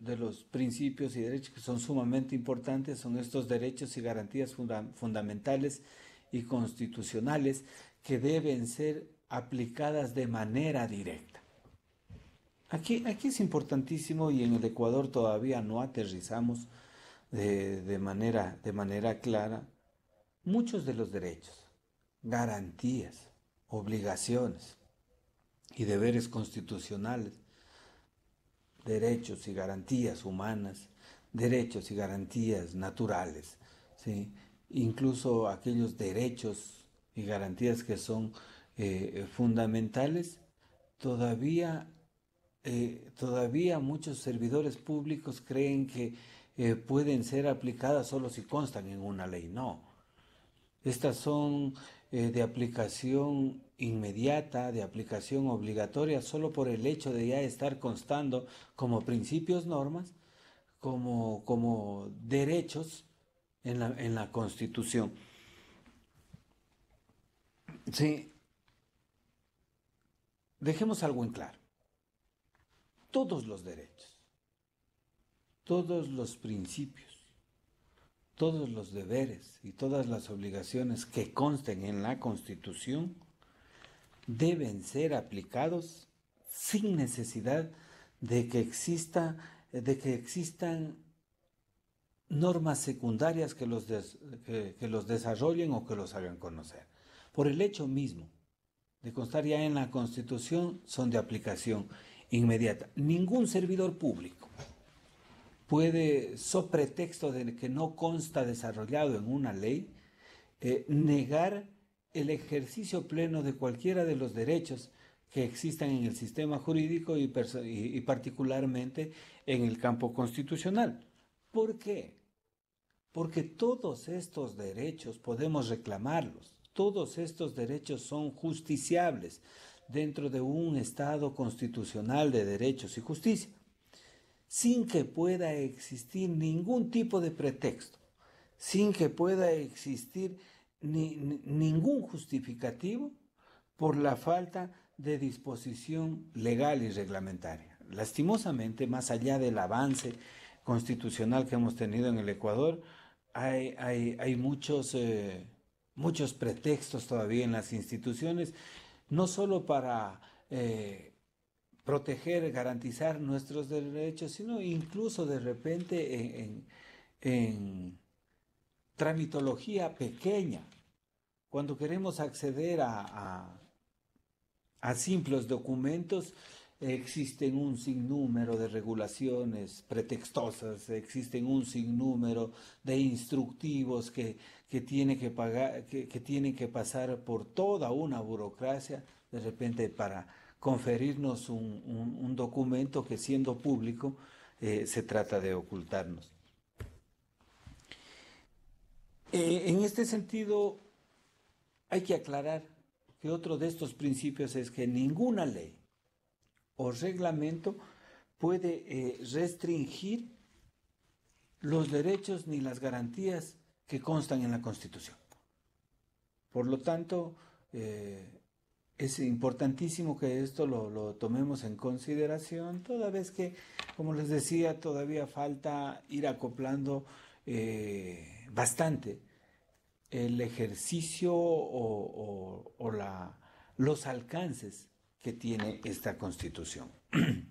de los principios y derechos que son sumamente importantes son estos derechos y garantías fundamentales y constitucionales que deben ser aplicadas de manera directa. Aquí, aquí es importantísimo y en el Ecuador todavía no aterrizamos de, manera, de manera clara muchos de los derechos, garantías, obligaciones y deberes constitucionales, derechos y garantías humanas, derechos y garantías naturales, ¿sí? incluso aquellos derechos y garantías que son eh, eh, fundamentales, todavía, eh, todavía muchos servidores públicos creen que pueden ser aplicadas solo si constan en una ley. No. Estas son de aplicación inmediata, de aplicación obligatoria, solo por el hecho de ya estar constando como principios, normas, como derechos en la, en la Constitución. Sí, dejemos algo en claro. Todos los derechos, todos los principios, todos los deberes y todas las obligaciones que consten en la Constitución deben ser aplicados sin necesidad de que exista de que existan normas secundarias que los, que, los desarrollen o que los hagan conocer. Por el hecho mismo de constar ya en la Constitución, son de aplicación inmediata. Ningún servidor público puede, so pretexto de que no consta desarrollado en una ley, eh, negar el ejercicio pleno de cualquiera de los derechos que existan en el sistema jurídico y particularmente en el campo constitucional. ¿Por qué? Porque todos estos derechos podemos reclamarlos, todos estos derechos son justiciables dentro de un Estado constitucional de derechos y justicia, sin que pueda existir ningún tipo de pretexto, sin que pueda existir ningún justificativo por la falta de disposición legal y reglamentaria. Lastimosamente, más allá del avance constitucional que hemos tenido en el Ecuador, hay, muchos, eh, muchos pretextos todavía en las instituciones, no solo para eh, proteger, garantizar nuestros derechos, sino incluso de repente en, tramitología pequeña, cuando queremos acceder a, a simples documentos, existen un sinnúmero de regulaciones pretextosas, existen un sinnúmero de instructivos que, tiene que, pagar, que, tienen que pasar por toda una burocracia de repente para conferirnos un, documento que siendo público eh, se trata de ocultarnos. Eh, en este sentido, hay que aclarar que otro de estos principios es que ninguna ley o reglamento puede eh, restringir los derechos ni las garantías que constan en la Constitución. Por lo tanto, eh, es importantísimo que esto lo, tomemos en consideración, toda vez que, como les decía, todavía falta ir acoplando eh, bastante el ejercicio o, los alcances que tiene esta constitución.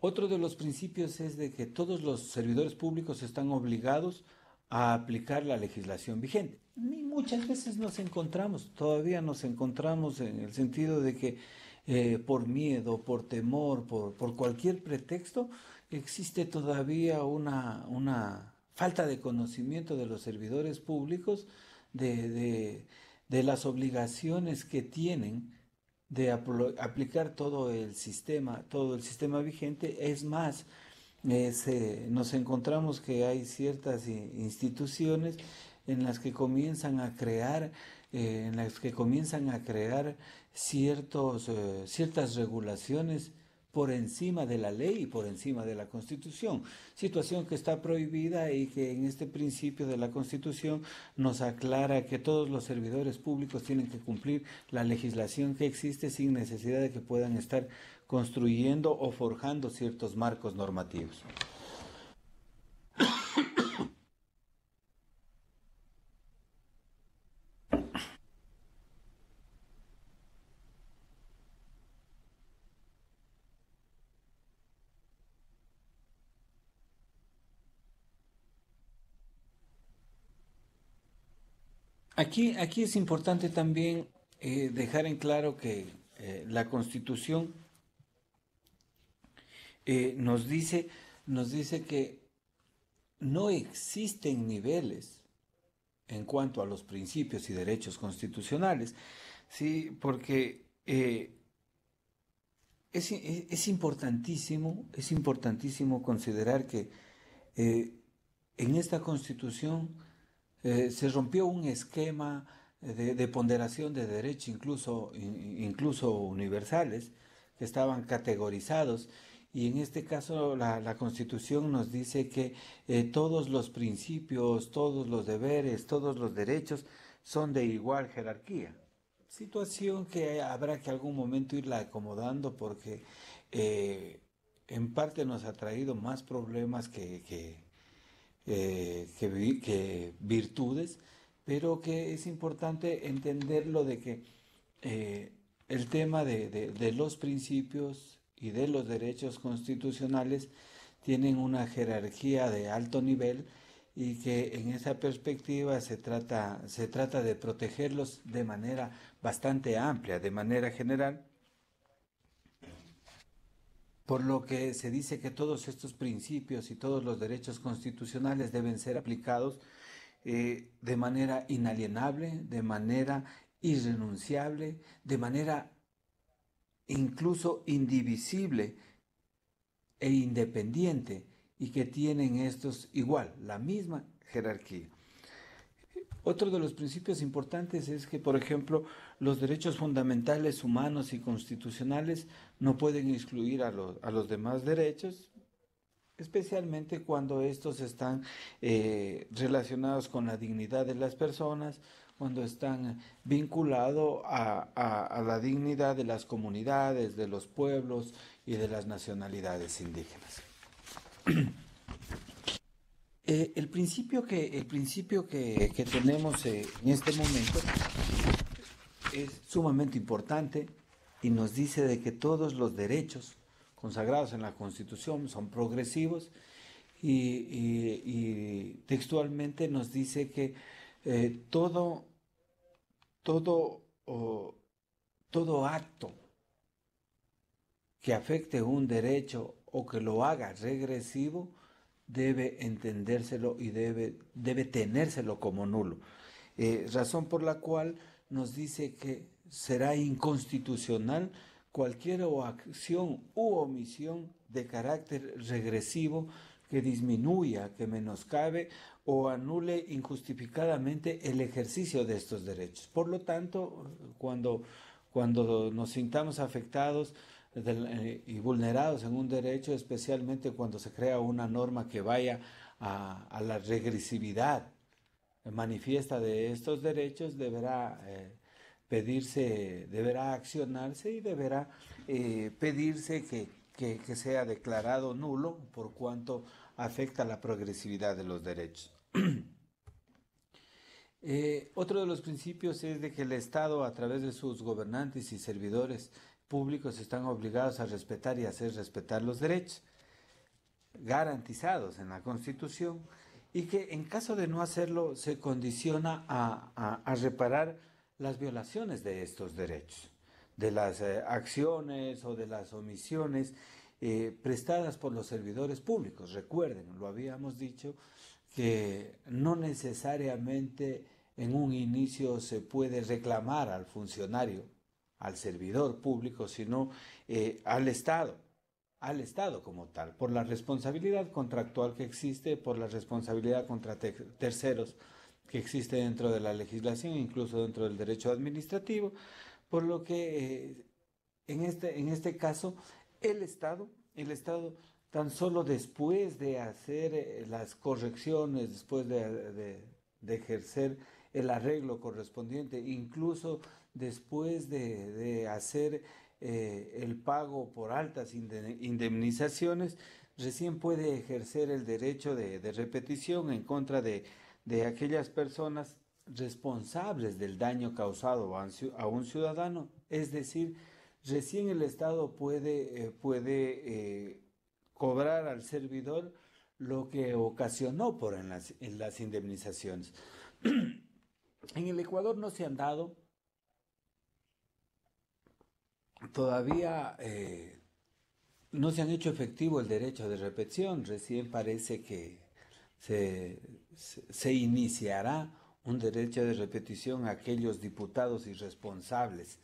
Otro de los principios es de que todos los servidores públicos están obligados a aplicar la legislación vigente. muchas veces nos encontramos, todavía nos encontramos en el sentido de que eh, por miedo, por temor, por, cualquier pretexto, existe todavía una, falta de conocimiento de los servidores públicos de de las obligaciones que tienen de aplicar todo el sistema, todo el sistema vigente. Es más, eh, nos encontramos que hay ciertas instituciones en las que comienzan a crear, eh, en las que comienzan a crear ciertos, eh, ciertas regulaciones por encima de la ley y por encima de la Constitución, situación que está prohibida y que en este principio de la Constitución nos aclara que todos los servidores públicos tienen que cumplir la legislación que existe sin necesidad de que puedan estar construyendo o forjando ciertos marcos normativos. Aquí, es importante también eh, dejar en claro que eh, la Constitución eh, nos, dice, nos dice que no existen niveles en cuanto a los principios y derechos constitucionales, ¿sí? porque es, importantísimo, es importantísimo considerar que en esta Constitución eh, se rompió un esquema eh, de, ponderación de derechos, incluso, incluso universales, que estaban categorizados. Y en este caso la, Constitución nos dice que eh, todos los principios, todos los deberes, todos los derechos son de igual jerarquía. Situación que habrá que algún momento irla acomodando porque en parte nos ha traído más problemas que, eh, que, virtudes, pero que es importante entenderlo de que eh, el tema de, los principios y de los derechos constitucionales tienen una jerarquía de alto nivel y que en esa perspectiva se trata de protegerlos de manera bastante amplia, de manera general, por lo que se dice que todos estos principios y todos los derechos constitucionales deben ser aplicados eh, de manera inalienable, de manera irrenunciable, de manera incluso indivisible e independiente y que tienen estos igual, la misma jerarquía. Otro de los principios importantes es que, por ejemplo, los derechos fundamentales humanos y constitucionales no pueden excluir a, los, demás derechos, especialmente cuando estos están eh, relacionados con la dignidad de las personas, cuando están vinculados a, a, la dignidad de las comunidades, de los pueblos y de las nacionalidades indígenas. Eh, el principio que, el principio que, tenemos eh, en este momento es sumamente importante y nos dice de que todos los derechos consagrados en la Constitución son progresivos y, textualmente nos dice que eh, todo, todo, todo acto que afecte un derecho o que lo haga regresivo debe entendérselo y debe, debe tenérselo como nulo. Eh, razón por la cual nos dice que será inconstitucional cualquier acción u omisión de carácter regresivo que disminuya, que menoscabe o anule injustificadamente el ejercicio de estos derechos. Por lo tanto, cuando nos sintamos afectados, eh, y vulnerados en un derecho, especialmente cuando se crea una norma que vaya a, la regresividad manifiesta de estos derechos, deberá eh, pedirse, deberá accionarse y deberá eh, pedirse que, sea declarado nulo por cuanto afecta la progresividad de los derechos. otro de los principios es de que el Estado, a través de sus gobernantes y servidores, públicos están obligados a respetar y hacer respetar los derechos garantizados en la Constitución y que en caso de no hacerlo se condiciona a, reparar las violaciones de estos derechos, de las eh, acciones o de las omisiones eh, prestadas por los servidores públicos. Recuerden, lo habíamos dicho, que no necesariamente en un inicio se puede reclamar al funcionario al servidor público, sino eh, al Estado, al Estado como tal, por la responsabilidad contractual que existe, por la responsabilidad contra terceros que existe dentro de la legislación, incluso dentro del derecho administrativo, por lo que eh, en, este, en este caso el Estado, el Estado tan solo después de hacer eh, las correcciones, después de, ejercer el arreglo correspondiente, incluso después de, hacer eh, el pago por altas indemnizaciones, recién puede ejercer el derecho de, repetición en contra de, aquellas personas responsables del daño causado a un ciudadano. Es decir, recién el Estado puede, eh, puede eh, cobrar al servidor lo que ocasionó por las, las indemnizaciones. en el Ecuador no se han dado todavía eh, no se han hecho efectivo el derecho de repetición, recién parece que se, iniciará un derecho de repetición a aquellos diputados irresponsables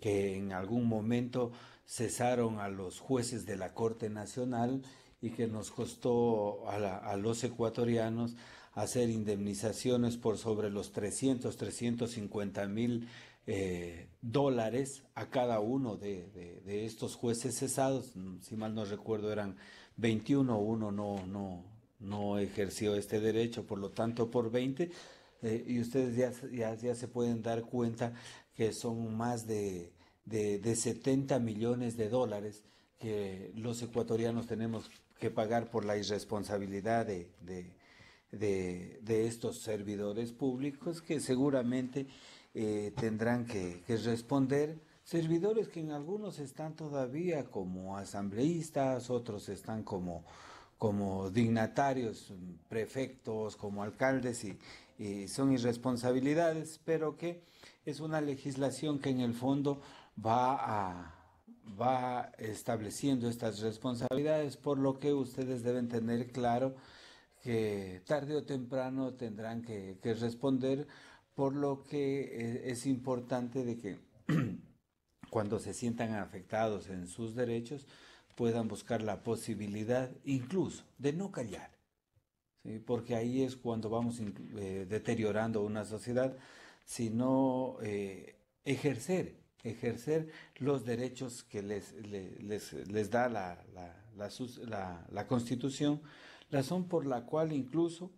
que en algún momento cesaron a los jueces de la Corte Nacional y que nos costó a, los ecuatorianos hacer indemnizaciones por sobre los 300, 350 mil eh, dólares a cada uno de, estos jueces cesados. Si mal no recuerdo, eran 21, uno no, no, no ejerció este derecho, por lo tanto, por 20. Eh, y ustedes ya, ya, se pueden dar cuenta que son más de, 70 millones de dólares que los ecuatorianos tenemos que pagar por la irresponsabilidad de, estos servidores públicos que seguramente eh, tendrán que, responder servidores que en algunos están todavía como asambleístas, otros están como, como dignatarios, prefectos, como alcaldes y, son irresponsabilidades, pero que es una legislación que en el fondo va va estableciendo estas responsabilidades, por lo que ustedes deben tener claro que tarde o temprano tendrán que responder por lo que eh, es importante de que cuando se sientan afectados en sus derechos puedan buscar la posibilidad incluso de no callar. Porque ahí es cuando vamos eh, deteriorando una sociedad, sino eh, ejercer, ejercer los derechos que les, les, da la, la Constitución, razón por la cual incluso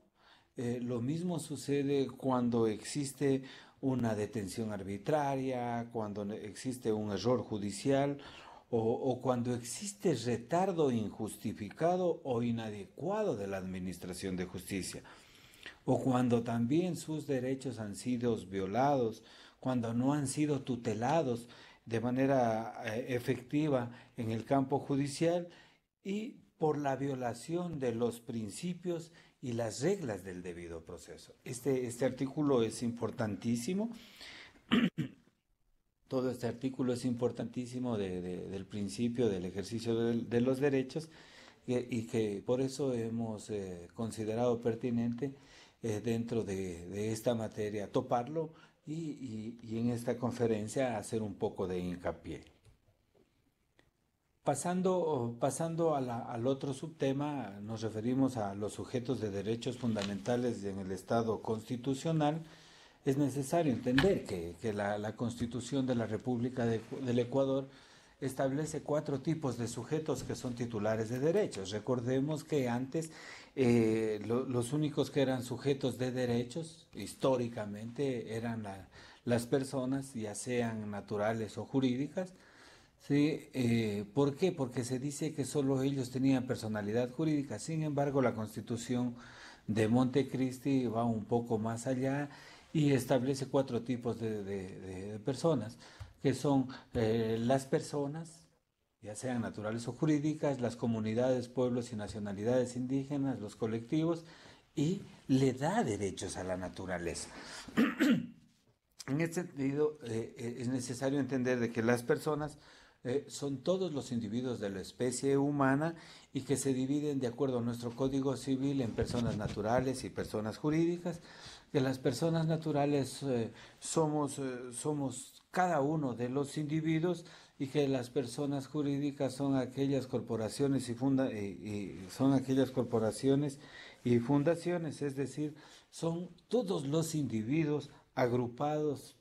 eh, lo mismo sucede cuando existe una detención arbitraria, cuando existe un error judicial o, o, cuando existe retardo injustificado o inadecuado de la Administración de Justicia, o cuando también sus derechos han sido violados, cuando no han sido tutelados de manera eh, efectiva en el campo judicial y por la violación de los principios y las reglas del debido proceso. Este, este artículo es importantísimo. Todo este artículo es importantísimo del principio del ejercicio de, los derechos y, que por eso hemos eh, considerado pertinente eh, dentro de, esta materia toparlo y en esta conferencia hacer un poco de hincapié. Pasando, al otro subtema, nos referimos a los sujetos de derechos fundamentales en el Estado constitucional. Es necesario entender que, la, Constitución de la República del Ecuador establece cuatro tipos de sujetos que son titulares de derechos. Recordemos que antes eh, los únicos que eran sujetos de derechos históricamente eran las personas, ya sean naturales o jurídicas, Sí, eh, ¿por qué? Porque se dice que solo ellos tenían personalidad jurídica. Sin embargo, la constitución de Montecristi va un poco más allá y establece cuatro tipos de, personas, que son eh, las personas, ya sean naturales o jurídicas, las comunidades, pueblos y nacionalidades indígenas, los colectivos, y le da derechos a la naturaleza. en este sentido, eh, es necesario entender de que las personas eh, son todos los individuos de la especie humana y que se dividen de acuerdo a nuestro Código Civil en personas naturales y personas jurídicas, que las personas naturales eh, somos, eh, somos cada uno de los individuos y que las personas jurídicas son aquellas corporaciones y, funda y son aquellas corporaciones y fundaciones, es decir, son todos los individuos agrupados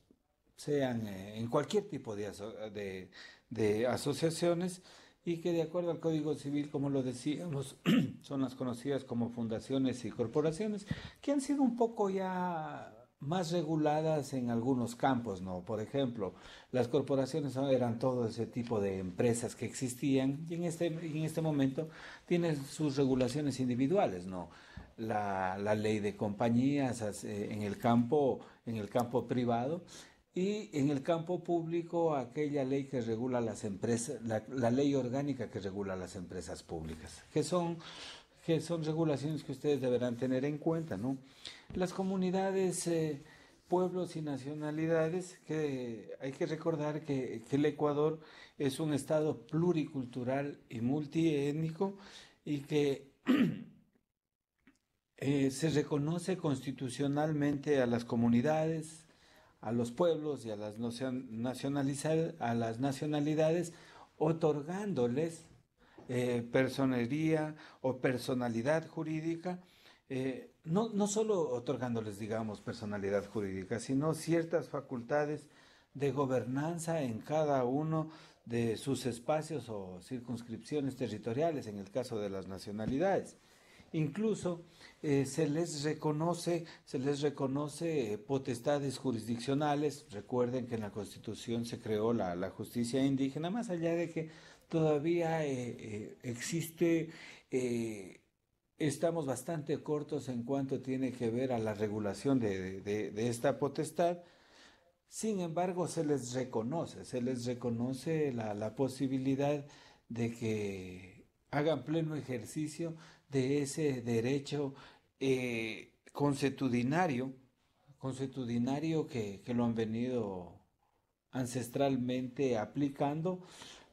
sean en cualquier tipo de, de, de asociaciones y que de acuerdo al Código Civil, como lo decíamos, son las conocidas como fundaciones y corporaciones, que han sido un poco ya más reguladas en algunos campos, ¿no? Por ejemplo, las corporaciones eran todo ese tipo de empresas que existían y en este, en este momento tienen sus regulaciones individuales, ¿no? La, ley de compañías eh, en el campo, en el campo privado y en el campo público aquella ley que regula las empresas, la, ley orgánica que regula las empresas públicas, que son que son regulaciones que ustedes deberán tener en cuenta, ¿no? Las comunidades, eh, pueblos y nacionalidades, que hay que recordar que, el Ecuador es un estado pluricultural y multiétnico y que eh, se reconoce constitucionalmente a las comunidades, a los pueblos y a las, a las nacionalidades, otorgándoles eh, personería o personalidad jurídica, eh, no, no solo otorgándoles, digamos, personalidad jurídica, sino ciertas facultades de gobernanza en cada uno de sus espacios o circunscripciones territoriales, en el caso de las nacionalidades. Incluso eh, se les reconoce, se les reconoce eh, potestades jurisdiccionales. Recuerden que en la Constitución se creó la, justicia indígena, más allá de que todavía eh, existe estamos bastante cortos en cuanto tiene que ver a la regulación de, esta potestad. Sin embargo, se les reconoce, se les reconoce la posibilidad de que hagan pleno ejercicio de ese derecho eh, consuetudinario, consuetudinario que, que lo han venido ancestralmente aplicando,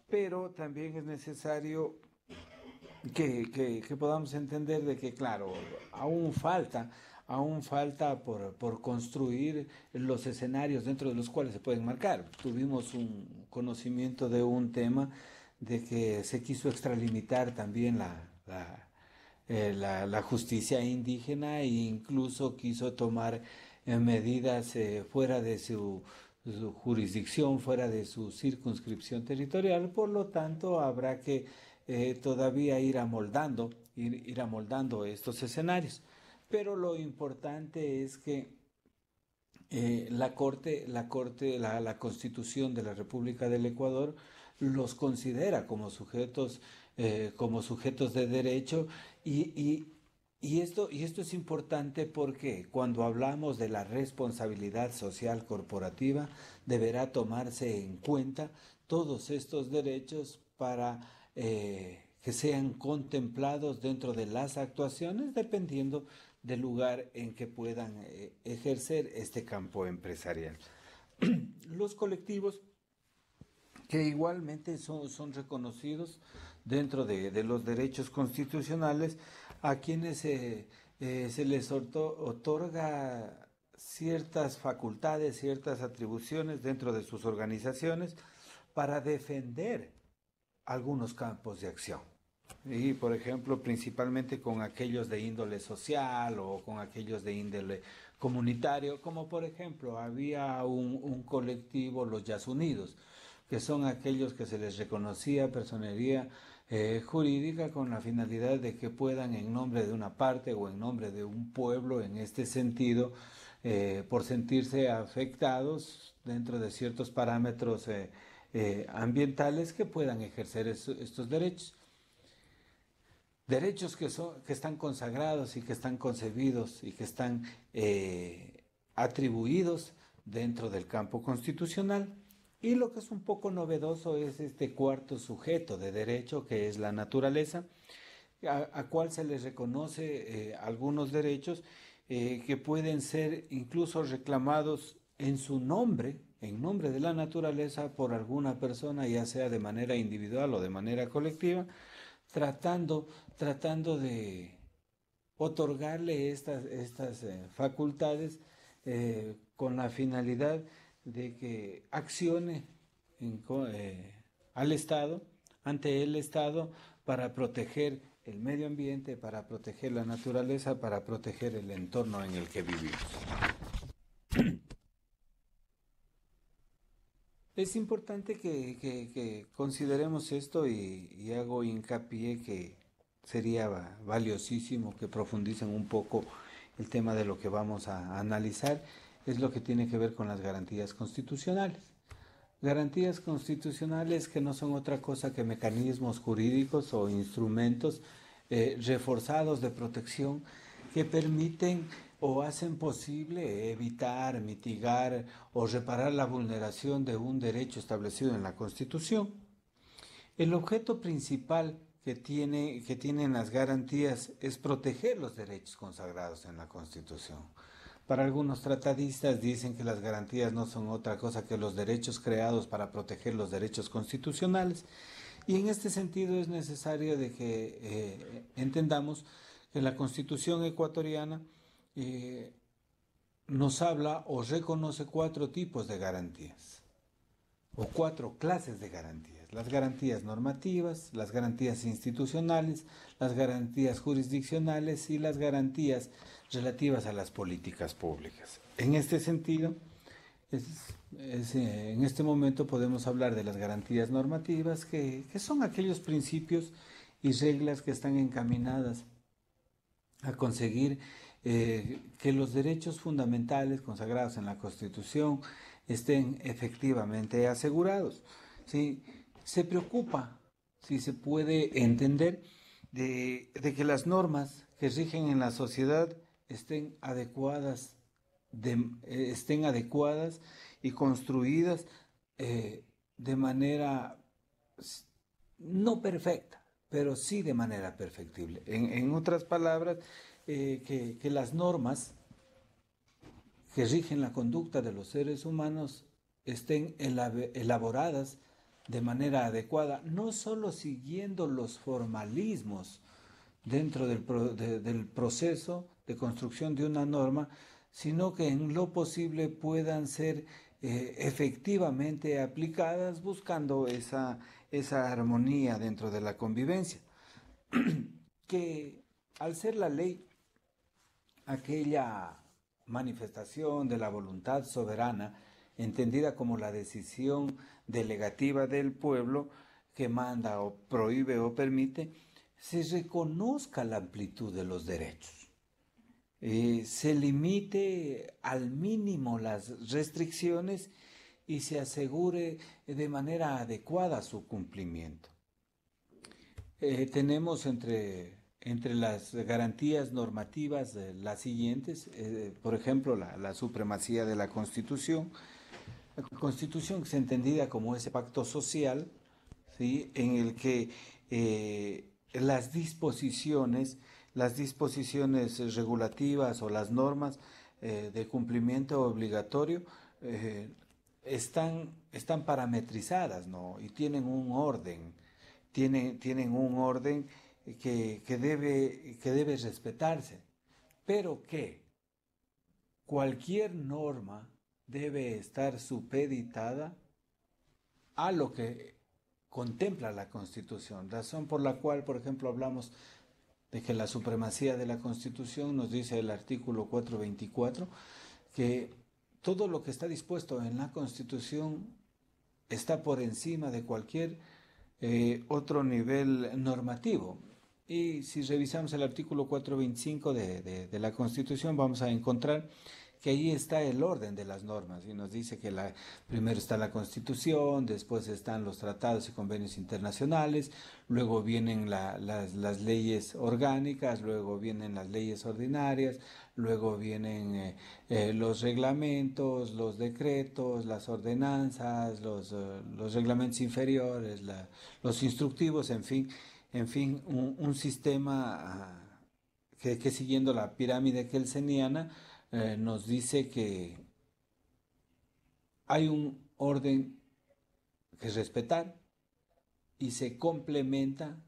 pero también es necesario que, que, podamos entender de que, claro, aún falta, aún falta por, construir los escenarios dentro de los cuales se pueden marcar. Tuvimos un conocimiento de un tema de que se quiso extralimitar también la, eh, la, justicia indígena e incluso quiso tomar eh, medidas eh, fuera de su, jurisdicción, fuera de su circunscripción territorial. Por lo tanto, habrá que todavía ir amoldando, ir, estos escenarios. Pero lo importante es que la Corte, la, corte la, Constitución de la República del Ecuador los considera como sujetos eh, como sujetos de derecho y, esto, y esto es importante porque cuando hablamos de la responsabilidad social corporativa deberá tomarse en cuenta todos estos derechos para... Eh, que sean contemplados dentro de las actuaciones dependiendo del lugar en que puedan eh, ejercer este campo empresarial. Los colectivos que igualmente son, son reconocidos dentro de, de los derechos constitucionales a quienes eh, eh, se les otorga ciertas facultades, ciertas atribuciones dentro de sus organizaciones para defender algunos campos de acción. Y, por ejemplo, principalmente con aquellos de índole social o con aquellos de índole comunitario, como por ejemplo había un, colectivo, los yasunidos que son aquellos que se les reconocía personería eh, jurídica con la finalidad de que puedan en nombre de una parte o en nombre de un pueblo, en este sentido, eh, por sentirse afectados dentro de ciertos parámetros eh, ambientales que puedan ejercer estos derechos. Derechos que, son, que están consagrados y que están concebidos y que están atribuidos dentro del campo constitucional. Y lo que es un poco novedoso es este cuarto sujeto de derecho que es la naturaleza, a, cual se les reconoce eh, algunos derechos eh, que pueden ser incluso reclamados en su nombre, en nombre de la naturaleza, por alguna persona, ya sea de manera individual o de manera colectiva, tratando, tratando de otorgarle estas, eh, facultades con la finalidad de que accione eh, al Estado, ante el Estado, para proteger el medio ambiente, para proteger la naturaleza, para proteger el entorno en el que vivimos. Es importante que, consideremos esto y, hago hincapié que sería valiosísimo que profundicen un poco el tema de lo que vamos a analizar es lo que tiene que ver con las garantías constitucionales. Garantías constitucionales que no son otra cosa que mecanismos jurídicos o instrumentos eh, reforzados de protección que permiten o hacen posible evitar, mitigar o reparar la vulneración de un derecho establecido en la Constitución. El objeto principal que, tiene, que tienen las garantías es proteger los derechos consagrados en la Constitución. Para algunos tratadistas dicen que las garantías no son otra cosa que los derechos creados para proteger los derechos constitucionales y en este sentido es necesario de que eh, entendamos que la constitución ecuatoriana eh, nos habla o reconoce cuatro tipos de garantías o cuatro clases de garantías. Las garantías normativas, las garantías institucionales, las garantías jurisdiccionales y las garantías relativas a las políticas públicas. En este sentido, eh, en este momento podemos hablar de las garantías normativas, que, son aquellos principios y reglas que están encaminadas a conseguir eh, que los derechos fundamentales consagrados en la Constitución estén efectivamente asegurados. Se preocupa, si se puede entender, de, de que las normas que rigen en la sociedad estén adecuadas, eh, estén adecuadas y construidas eh, de manera no perfecta, pero sí de manera perfectible. En, otras palabras, eh, que, las normas que rigen la conducta de los seres humanos estén elaboradas de manera adecuada, no solo siguiendo los formalismos dentro del, del proceso de construcción de una norma, sino que en lo posible puedan ser eh, efectivamente aplicadas buscando esa, esa armonía dentro de la convivencia. que al ser la ley aquella manifestación de la voluntad soberana, entendida como la decisión delegativa del pueblo que manda o prohíbe o permite, se reconozca la amplitud de los derechos eh, se limite al mínimo las restricciones y se asegure de manera adecuada su cumplimiento. Eh, tenemos entre, entre, las garantías normativas las siguientes, eh, por ejemplo, la, supremacía de la Constitución. La Constitución se entendida como ese pacto social en el que las disposiciones las disposiciones eh, regulativas o las normas eh, de cumplimiento obligatorio eh, están, están parametrizadas ¿no? y tienen un orden, tienen un orden que, debe, que debe respetarse, pero que cualquier norma debe estar supeditada a lo que contempla la Constitución, razón por la cual, por ejemplo, hablamos de que la supremacía de la Constitución nos dice el artículo 424 que todo lo que está dispuesto en la Constitución está por encima de cualquier eh, otro nivel normativo. Y si revisamos el artículo 425 de, de la Constitución vamos a encontrar que ahí está el orden de las normas y nos dice que la, primero está la constitución, después están los tratados y convenios internacionales, luego vienen las, leyes orgánicas, luego vienen las leyes ordinarias, luego vienen eh, eh, los reglamentos, los decretos, las ordenanzas, los, eh, reglamentos inferiores, los instructivos, en fin, en fin, un, sistema ah, que, que siguiendo la pirámide kelseniana, eh, nos dice que hay un orden que respetar y se complementa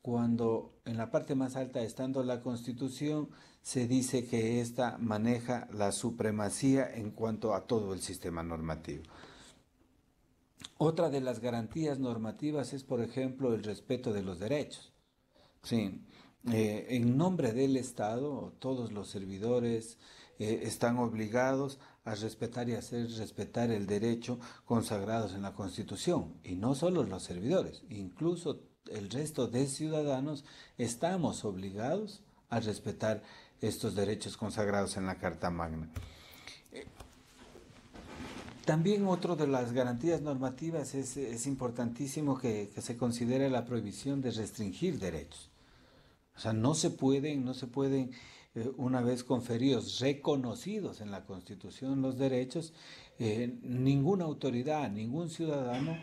cuando en la parte más alta, estando la Constitución, se dice que ésta maneja la supremacía en cuanto a todo el sistema normativo. Otra de las garantías normativas es, por ejemplo, el respeto de los derechos. Sí, eh, en nombre del Estado, todos los servidores, están obligados a respetar y hacer respetar el derecho consagrados en la Constitución. Y no solo los servidores, incluso el resto de ciudadanos estamos obligados a respetar estos derechos consagrados en la Carta Magna. Eh, también otro de las garantías normativas es, importantísimo que, que, se considere la prohibición de restringir derechos. O sea, no se pueden, no se pueden eh, una vez conferidos, reconocidos en la Constitución los derechos, eh, ninguna autoridad, ningún ciudadano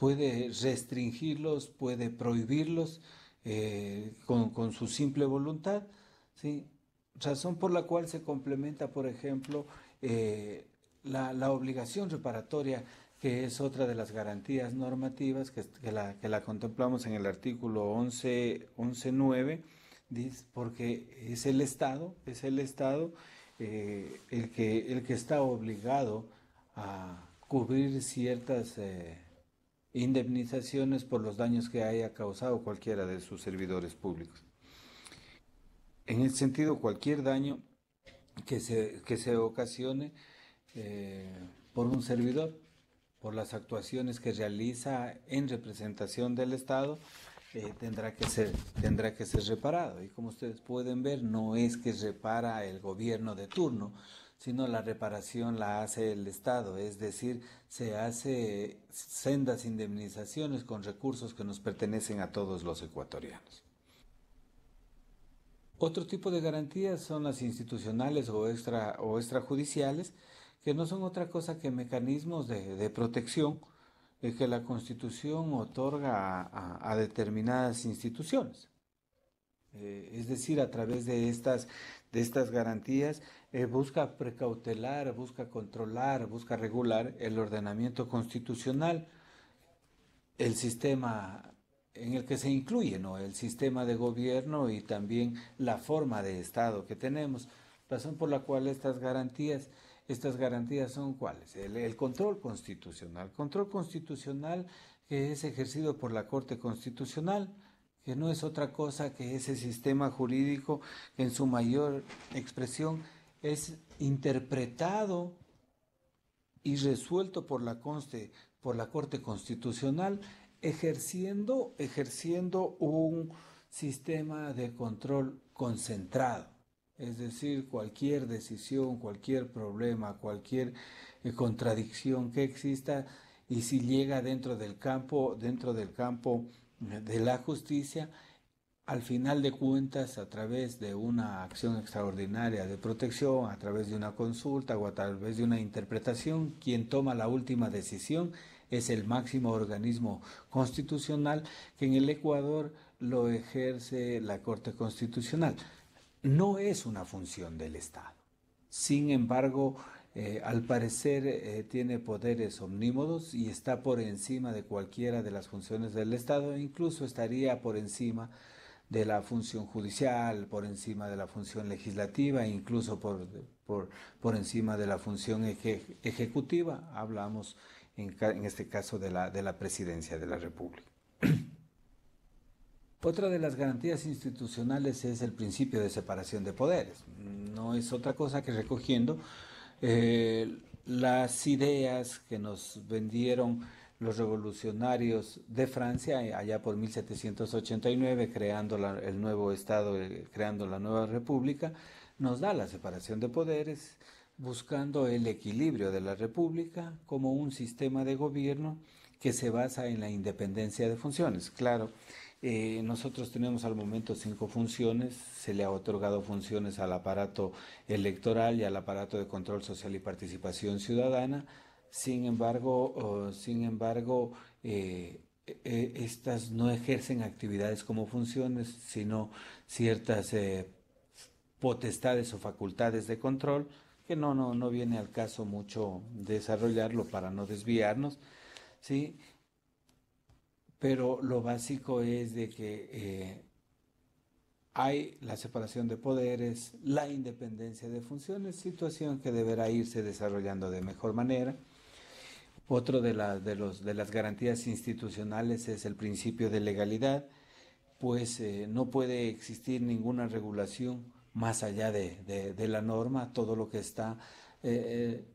puede restringirlos, puede prohibirlos eh, con, con, su simple voluntad. ¿sí? Razón por la cual se complementa, por ejemplo, la, la obligación reparatoria que es otra de las garantías normativas que, la, que, la, contemplamos en el artículo 11.9, porque es el Estado, es el Estado eh, el, que, el que está obligado a cubrir ciertas eh, indemnizaciones por los daños que haya causado cualquiera de sus servidores públicos. En el sentido, cualquier daño que se, ocasione eh, por un servidor, por las actuaciones que realiza en representación del Estado, eh, tendrá, que ser, tendrá que ser reparado. Y como ustedes pueden ver, no es que repara el gobierno de turno, sino la reparación la hace el Estado, es decir, se hace sendas indemnizaciones con recursos que nos pertenecen a todos los ecuatorianos. Otro tipo de garantías son las institucionales o, extra, o extrajudiciales, que no son otra cosa que mecanismos de protección es que la Constitución otorga a, determinadas instituciones. Eh, es decir, a través de estas, de estas garantías, eh, busca precautelar, busca controlar, busca regular el ordenamiento constitucional, el sistema en el que se incluye ¿no? el sistema de gobierno y también la forma de Estado que tenemos, razón por la cual estas garantías estas garantías son cuáles? El, control constitucional. Control constitucional que es ejercido por la Corte Constitucional que no es otra cosa que ese sistema jurídico que en su mayor expresión es interpretado y resuelto por la, conste, por la Corte Constitucional, ejerciendo, ejerciendo un sistema de control concentrado. Es decir, cualquier decisión, cualquier problema, cualquier eh, contradicción que exista, y si llega dentro del campo, dentro del campo eh, de la justicia, al final de cuentas, a través de una acción extraordinaria de protección, a través de una consulta o a través de una interpretación, quien toma la última decisión es el máximo organismo constitucional que en el Ecuador lo ejerce la Corte Constitucional no es una función del Estado. Sin embargo, eh, al parecer eh, tiene poderes omnímodos y está por encima de cualquiera de las funciones del Estado, e incluso estaría por encima de la función judicial, por encima de la función legislativa, e incluso por, encima de la función ejecutiva. Hablamos en, este caso de la presidencia de la República. Otra de las garantías institucionales es el principio de separación de poderes. No es otra cosa que recogiendo eh, las ideas que nos vendieron los revolucionarios de Francia eh, allá por 1789, creando el nuevo Estado, eh, creando la nueva República, nos da la separación de poderes, buscando el equilibrio de la República como un sistema de gobierno que se basa en la independencia de funciones. Claro, eh, nosotros tenemos al momento cinco funciones, se le ha otorgado funciones al aparato electoral y al aparato de control social y participación ciudadana. Sin embargo, sin embargo eh, e, e, estas no ejercen actividades como funciones, sino ciertas eh, potestades o facultades de control, que no, no, no viene al caso mucho desarrollarlo para no desviarnos. ¿sí? pero lo básico es de que eh, hay la separación de poderes, la independencia de funciones, situación que deberá irse desarrollando de mejor manera. Otro de, de, las garantías institucionales es el principio de legalidad, pues eh, no puede existir ninguna regulación más allá de, la norma, todo lo que está eh,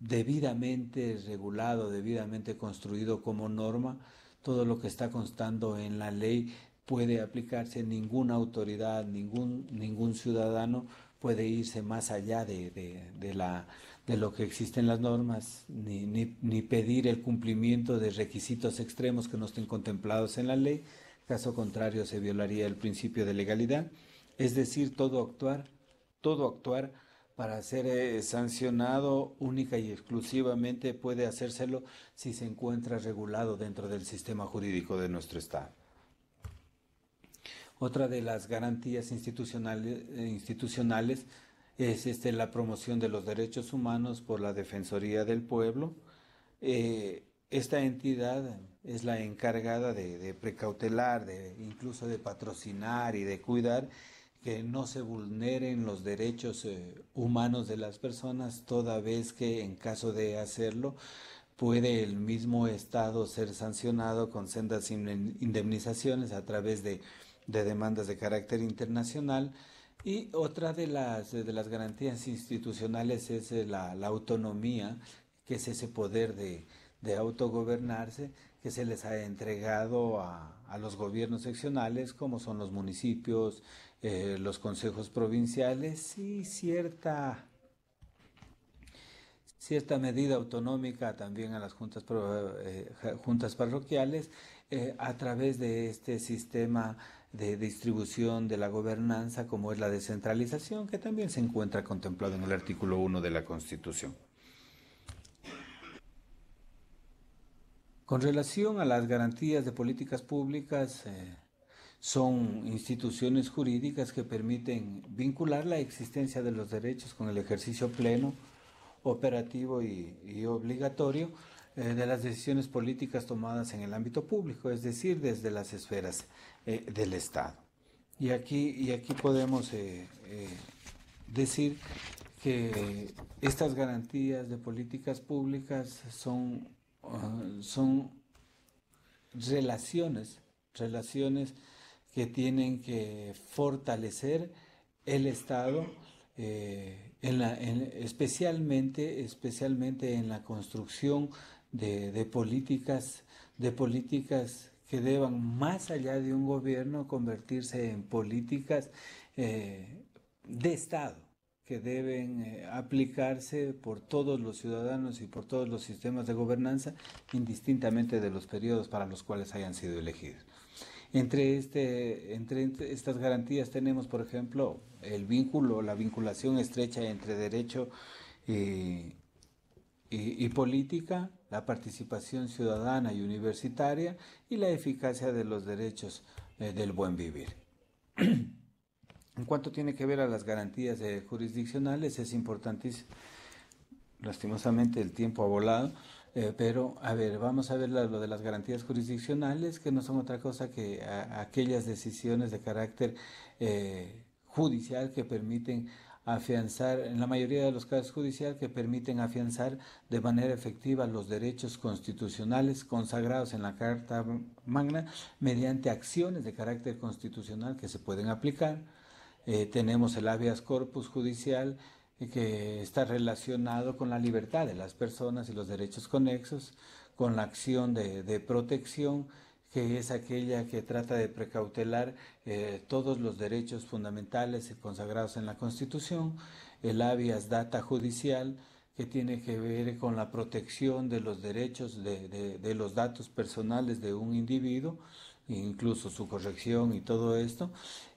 debidamente regulado, debidamente construido como norma, todo lo que está constando en la ley puede aplicarse, ninguna autoridad, ningún, ningún ciudadano puede irse más allá de, la, de lo que existen las normas, ni, ni pedir el cumplimiento de requisitos extremos que no estén contemplados en la ley, caso contrario se violaría el principio de legalidad, es decir, todo actuar, todo actuar para ser eh, sancionado única y exclusivamente puede hacérselo si se encuentra regulado dentro del sistema jurídico de nuestro Estado. Otra de las garantías eh, institucionales, es este, la promoción de los derechos humanos por la Defensoría del Pueblo. Eh, esta entidad es la encargada de, precautelar, de, incluso de patrocinar y de cuidar que no se vulneren los derechos eh, humanos de las personas, toda vez que en caso de hacerlo puede el mismo Estado ser sancionado con sendas indemnizaciones a través de, demandas de carácter internacional. Y otra de las, de las garantías institucionales es eh, la, autonomía, que es ese poder de, autogobernarse que se les ha entregado a, a los gobiernos seccionales, como son los municipios, eh, los consejos provinciales y cierta, cierta medida autonómica también a las juntas, eh, juntas parroquiales eh, a través de este sistema de distribución de la gobernanza como es la descentralización que también se encuentra contemplado en el artículo 1 de la Constitución. Con relación a las garantías de políticas públicas, son instituciones jurídicas que permiten vincular la existencia de los derechos con el ejercicio pleno, operativo y, obligatorio eh, de las decisiones políticas tomadas en el ámbito público, es decir, desde las esferas eh, del Estado. Y aquí, y aquí podemos eh, decir que estas garantías de políticas públicas son, ah, son relaciones, relaciones que tienen que fortalecer el Estado, eh, especialmente, especialmente en la construcción de, políticas, de políticas que deban, más allá de un gobierno, convertirse en políticas eh, de Estado que deben eh, aplicarse por todos los ciudadanos y por todos los sistemas de gobernanza, indistintamente de los periodos para los cuales hayan sido elegidos. Entre, este, entre este, estas garantías tenemos, por ejemplo, el vínculo, la vinculación estrecha entre derecho eh, y, política, la participación ciudadana y universitaria y la eficacia de los derechos eh, del buen vivir. en cuanto tiene que ver a las garantías eh, jurisdiccionales, es importante, lastimosamente el tiempo ha volado, eh, pero, a ver, vamos a ver lo de las garantías jurisdiccionales, que no son otra cosa que aquellas decisiones de carácter eh, judicial que permiten afianzar, en la mayoría de los casos judicial, que permiten afianzar de manera efectiva los derechos constitucionales consagrados en la Carta Magna mediante acciones de carácter constitucional que se pueden aplicar. Eh, tenemos el habeas corpus judicial que está relacionado con la libertad de las personas y los derechos conexos, con la acción de, de protección, que es aquella que trata de precautelar eh, todos los derechos fundamentales consagrados en la Constitución, el habeas data judicial, que tiene que ver con la protección de los derechos de, de los datos personales de un individuo, incluso su corrección y todo esto,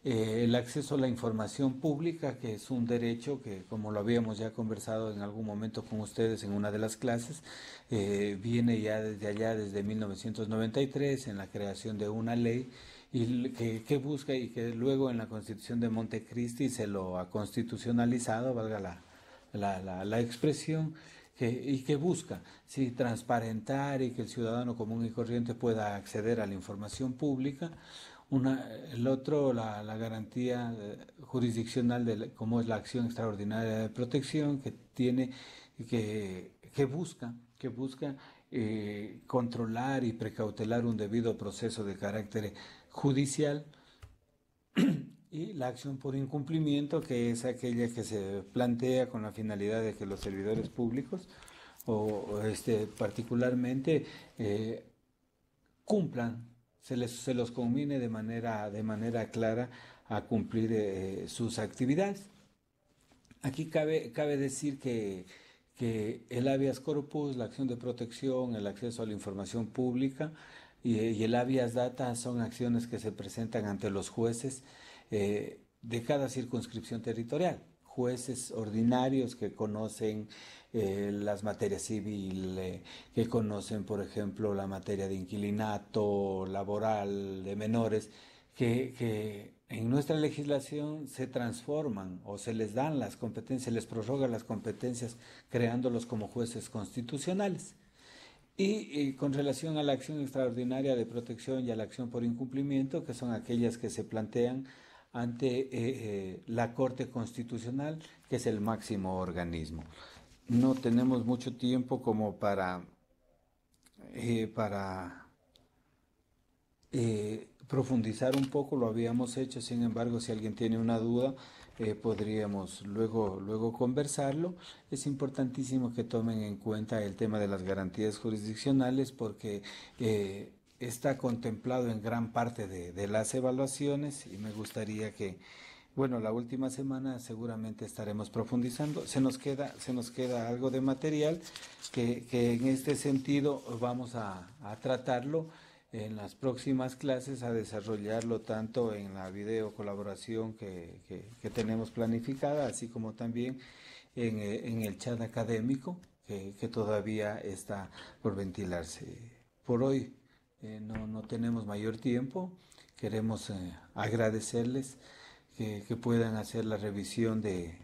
eh, el acceso a la información pública, que es un derecho que, como lo habíamos ya conversado en algún momento con ustedes en una de las clases, eh, viene ya desde allá, desde 1993, en la creación de una ley y que, busca y que luego en la Constitución de Montecristi se lo ha constitucionalizado, valga la expresión, que, y que busca si transparentar y que el ciudadano común y corriente pueda acceder a la información pública. Una, el otro, la, garantía eh, jurisdiccional, de cómo como es la acción extraordinaria de protección, que tiene, que, que busca, que busca eh, controlar y precautelar un debido proceso de carácter judicial y la acción por incumplimiento, que es aquella que se plantea con la finalidad de que los servidores públicos o, este, particularmente eh, cumplan, se, les, los combine de manera, de manera clara a cumplir eh, sus actividades. Aquí cabe, decir que, el habeas corpus, la acción de protección, el acceso a la información pública y el habeas data son acciones que se presentan ante los jueces eh, de cada circunscripción territorial jueces ordinarios que conocen eh, las materias civiles, eh, que conocen, por ejemplo, la materia de inquilinato, laboral, de menores, que, en nuestra legislación se transforman o se les dan las competencias, se les prorrogan las competencias creándolos como jueces constitucionales. y con relación a la acción extraordinaria de protección y a la acción por incumplimiento, que son aquellas que se plantean ante eh, eh, la Corte Constitucional, que es el máximo organismo. No tenemos mucho tiempo como para, eh, para profundizar un poco, lo habíamos hecho, sin embargo, si alguien tiene una duda, podríamos luego, luego conversarlo. Es importantísimo que tomen en cuenta el tema de las garantías jurisdiccionales porque está contemplado en gran parte de, las evaluaciones y me gustaría que, bueno, la última semana seguramente estaremos profundizando. Se nos queda, se nos queda algo de material que, en este sentido vamos a, tratarlo en las próximas clases, a desarrollarlo tanto en la video colaboración que, tenemos planificada, así como también en eh, el chat académico que todavía está por ventilarse. Por hoy eh, no, tenemos mayor tiempo. Queremos eh, agradecerles que, puedan hacer la revisión de,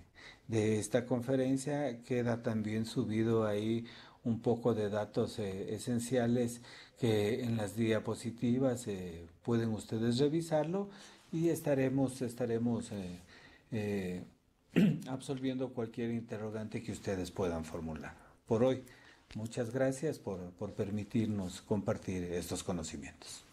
esta conferencia. Queda también subido ahí un poco de datos eh, esenciales que en las diapositivas pueden ustedes revisarlo y estaremos, estaremos absorbiendo cualquier interrogante que ustedes puedan formular. Por hoy. Muchas gracias por, por permitirnos compartir estos conocimientos.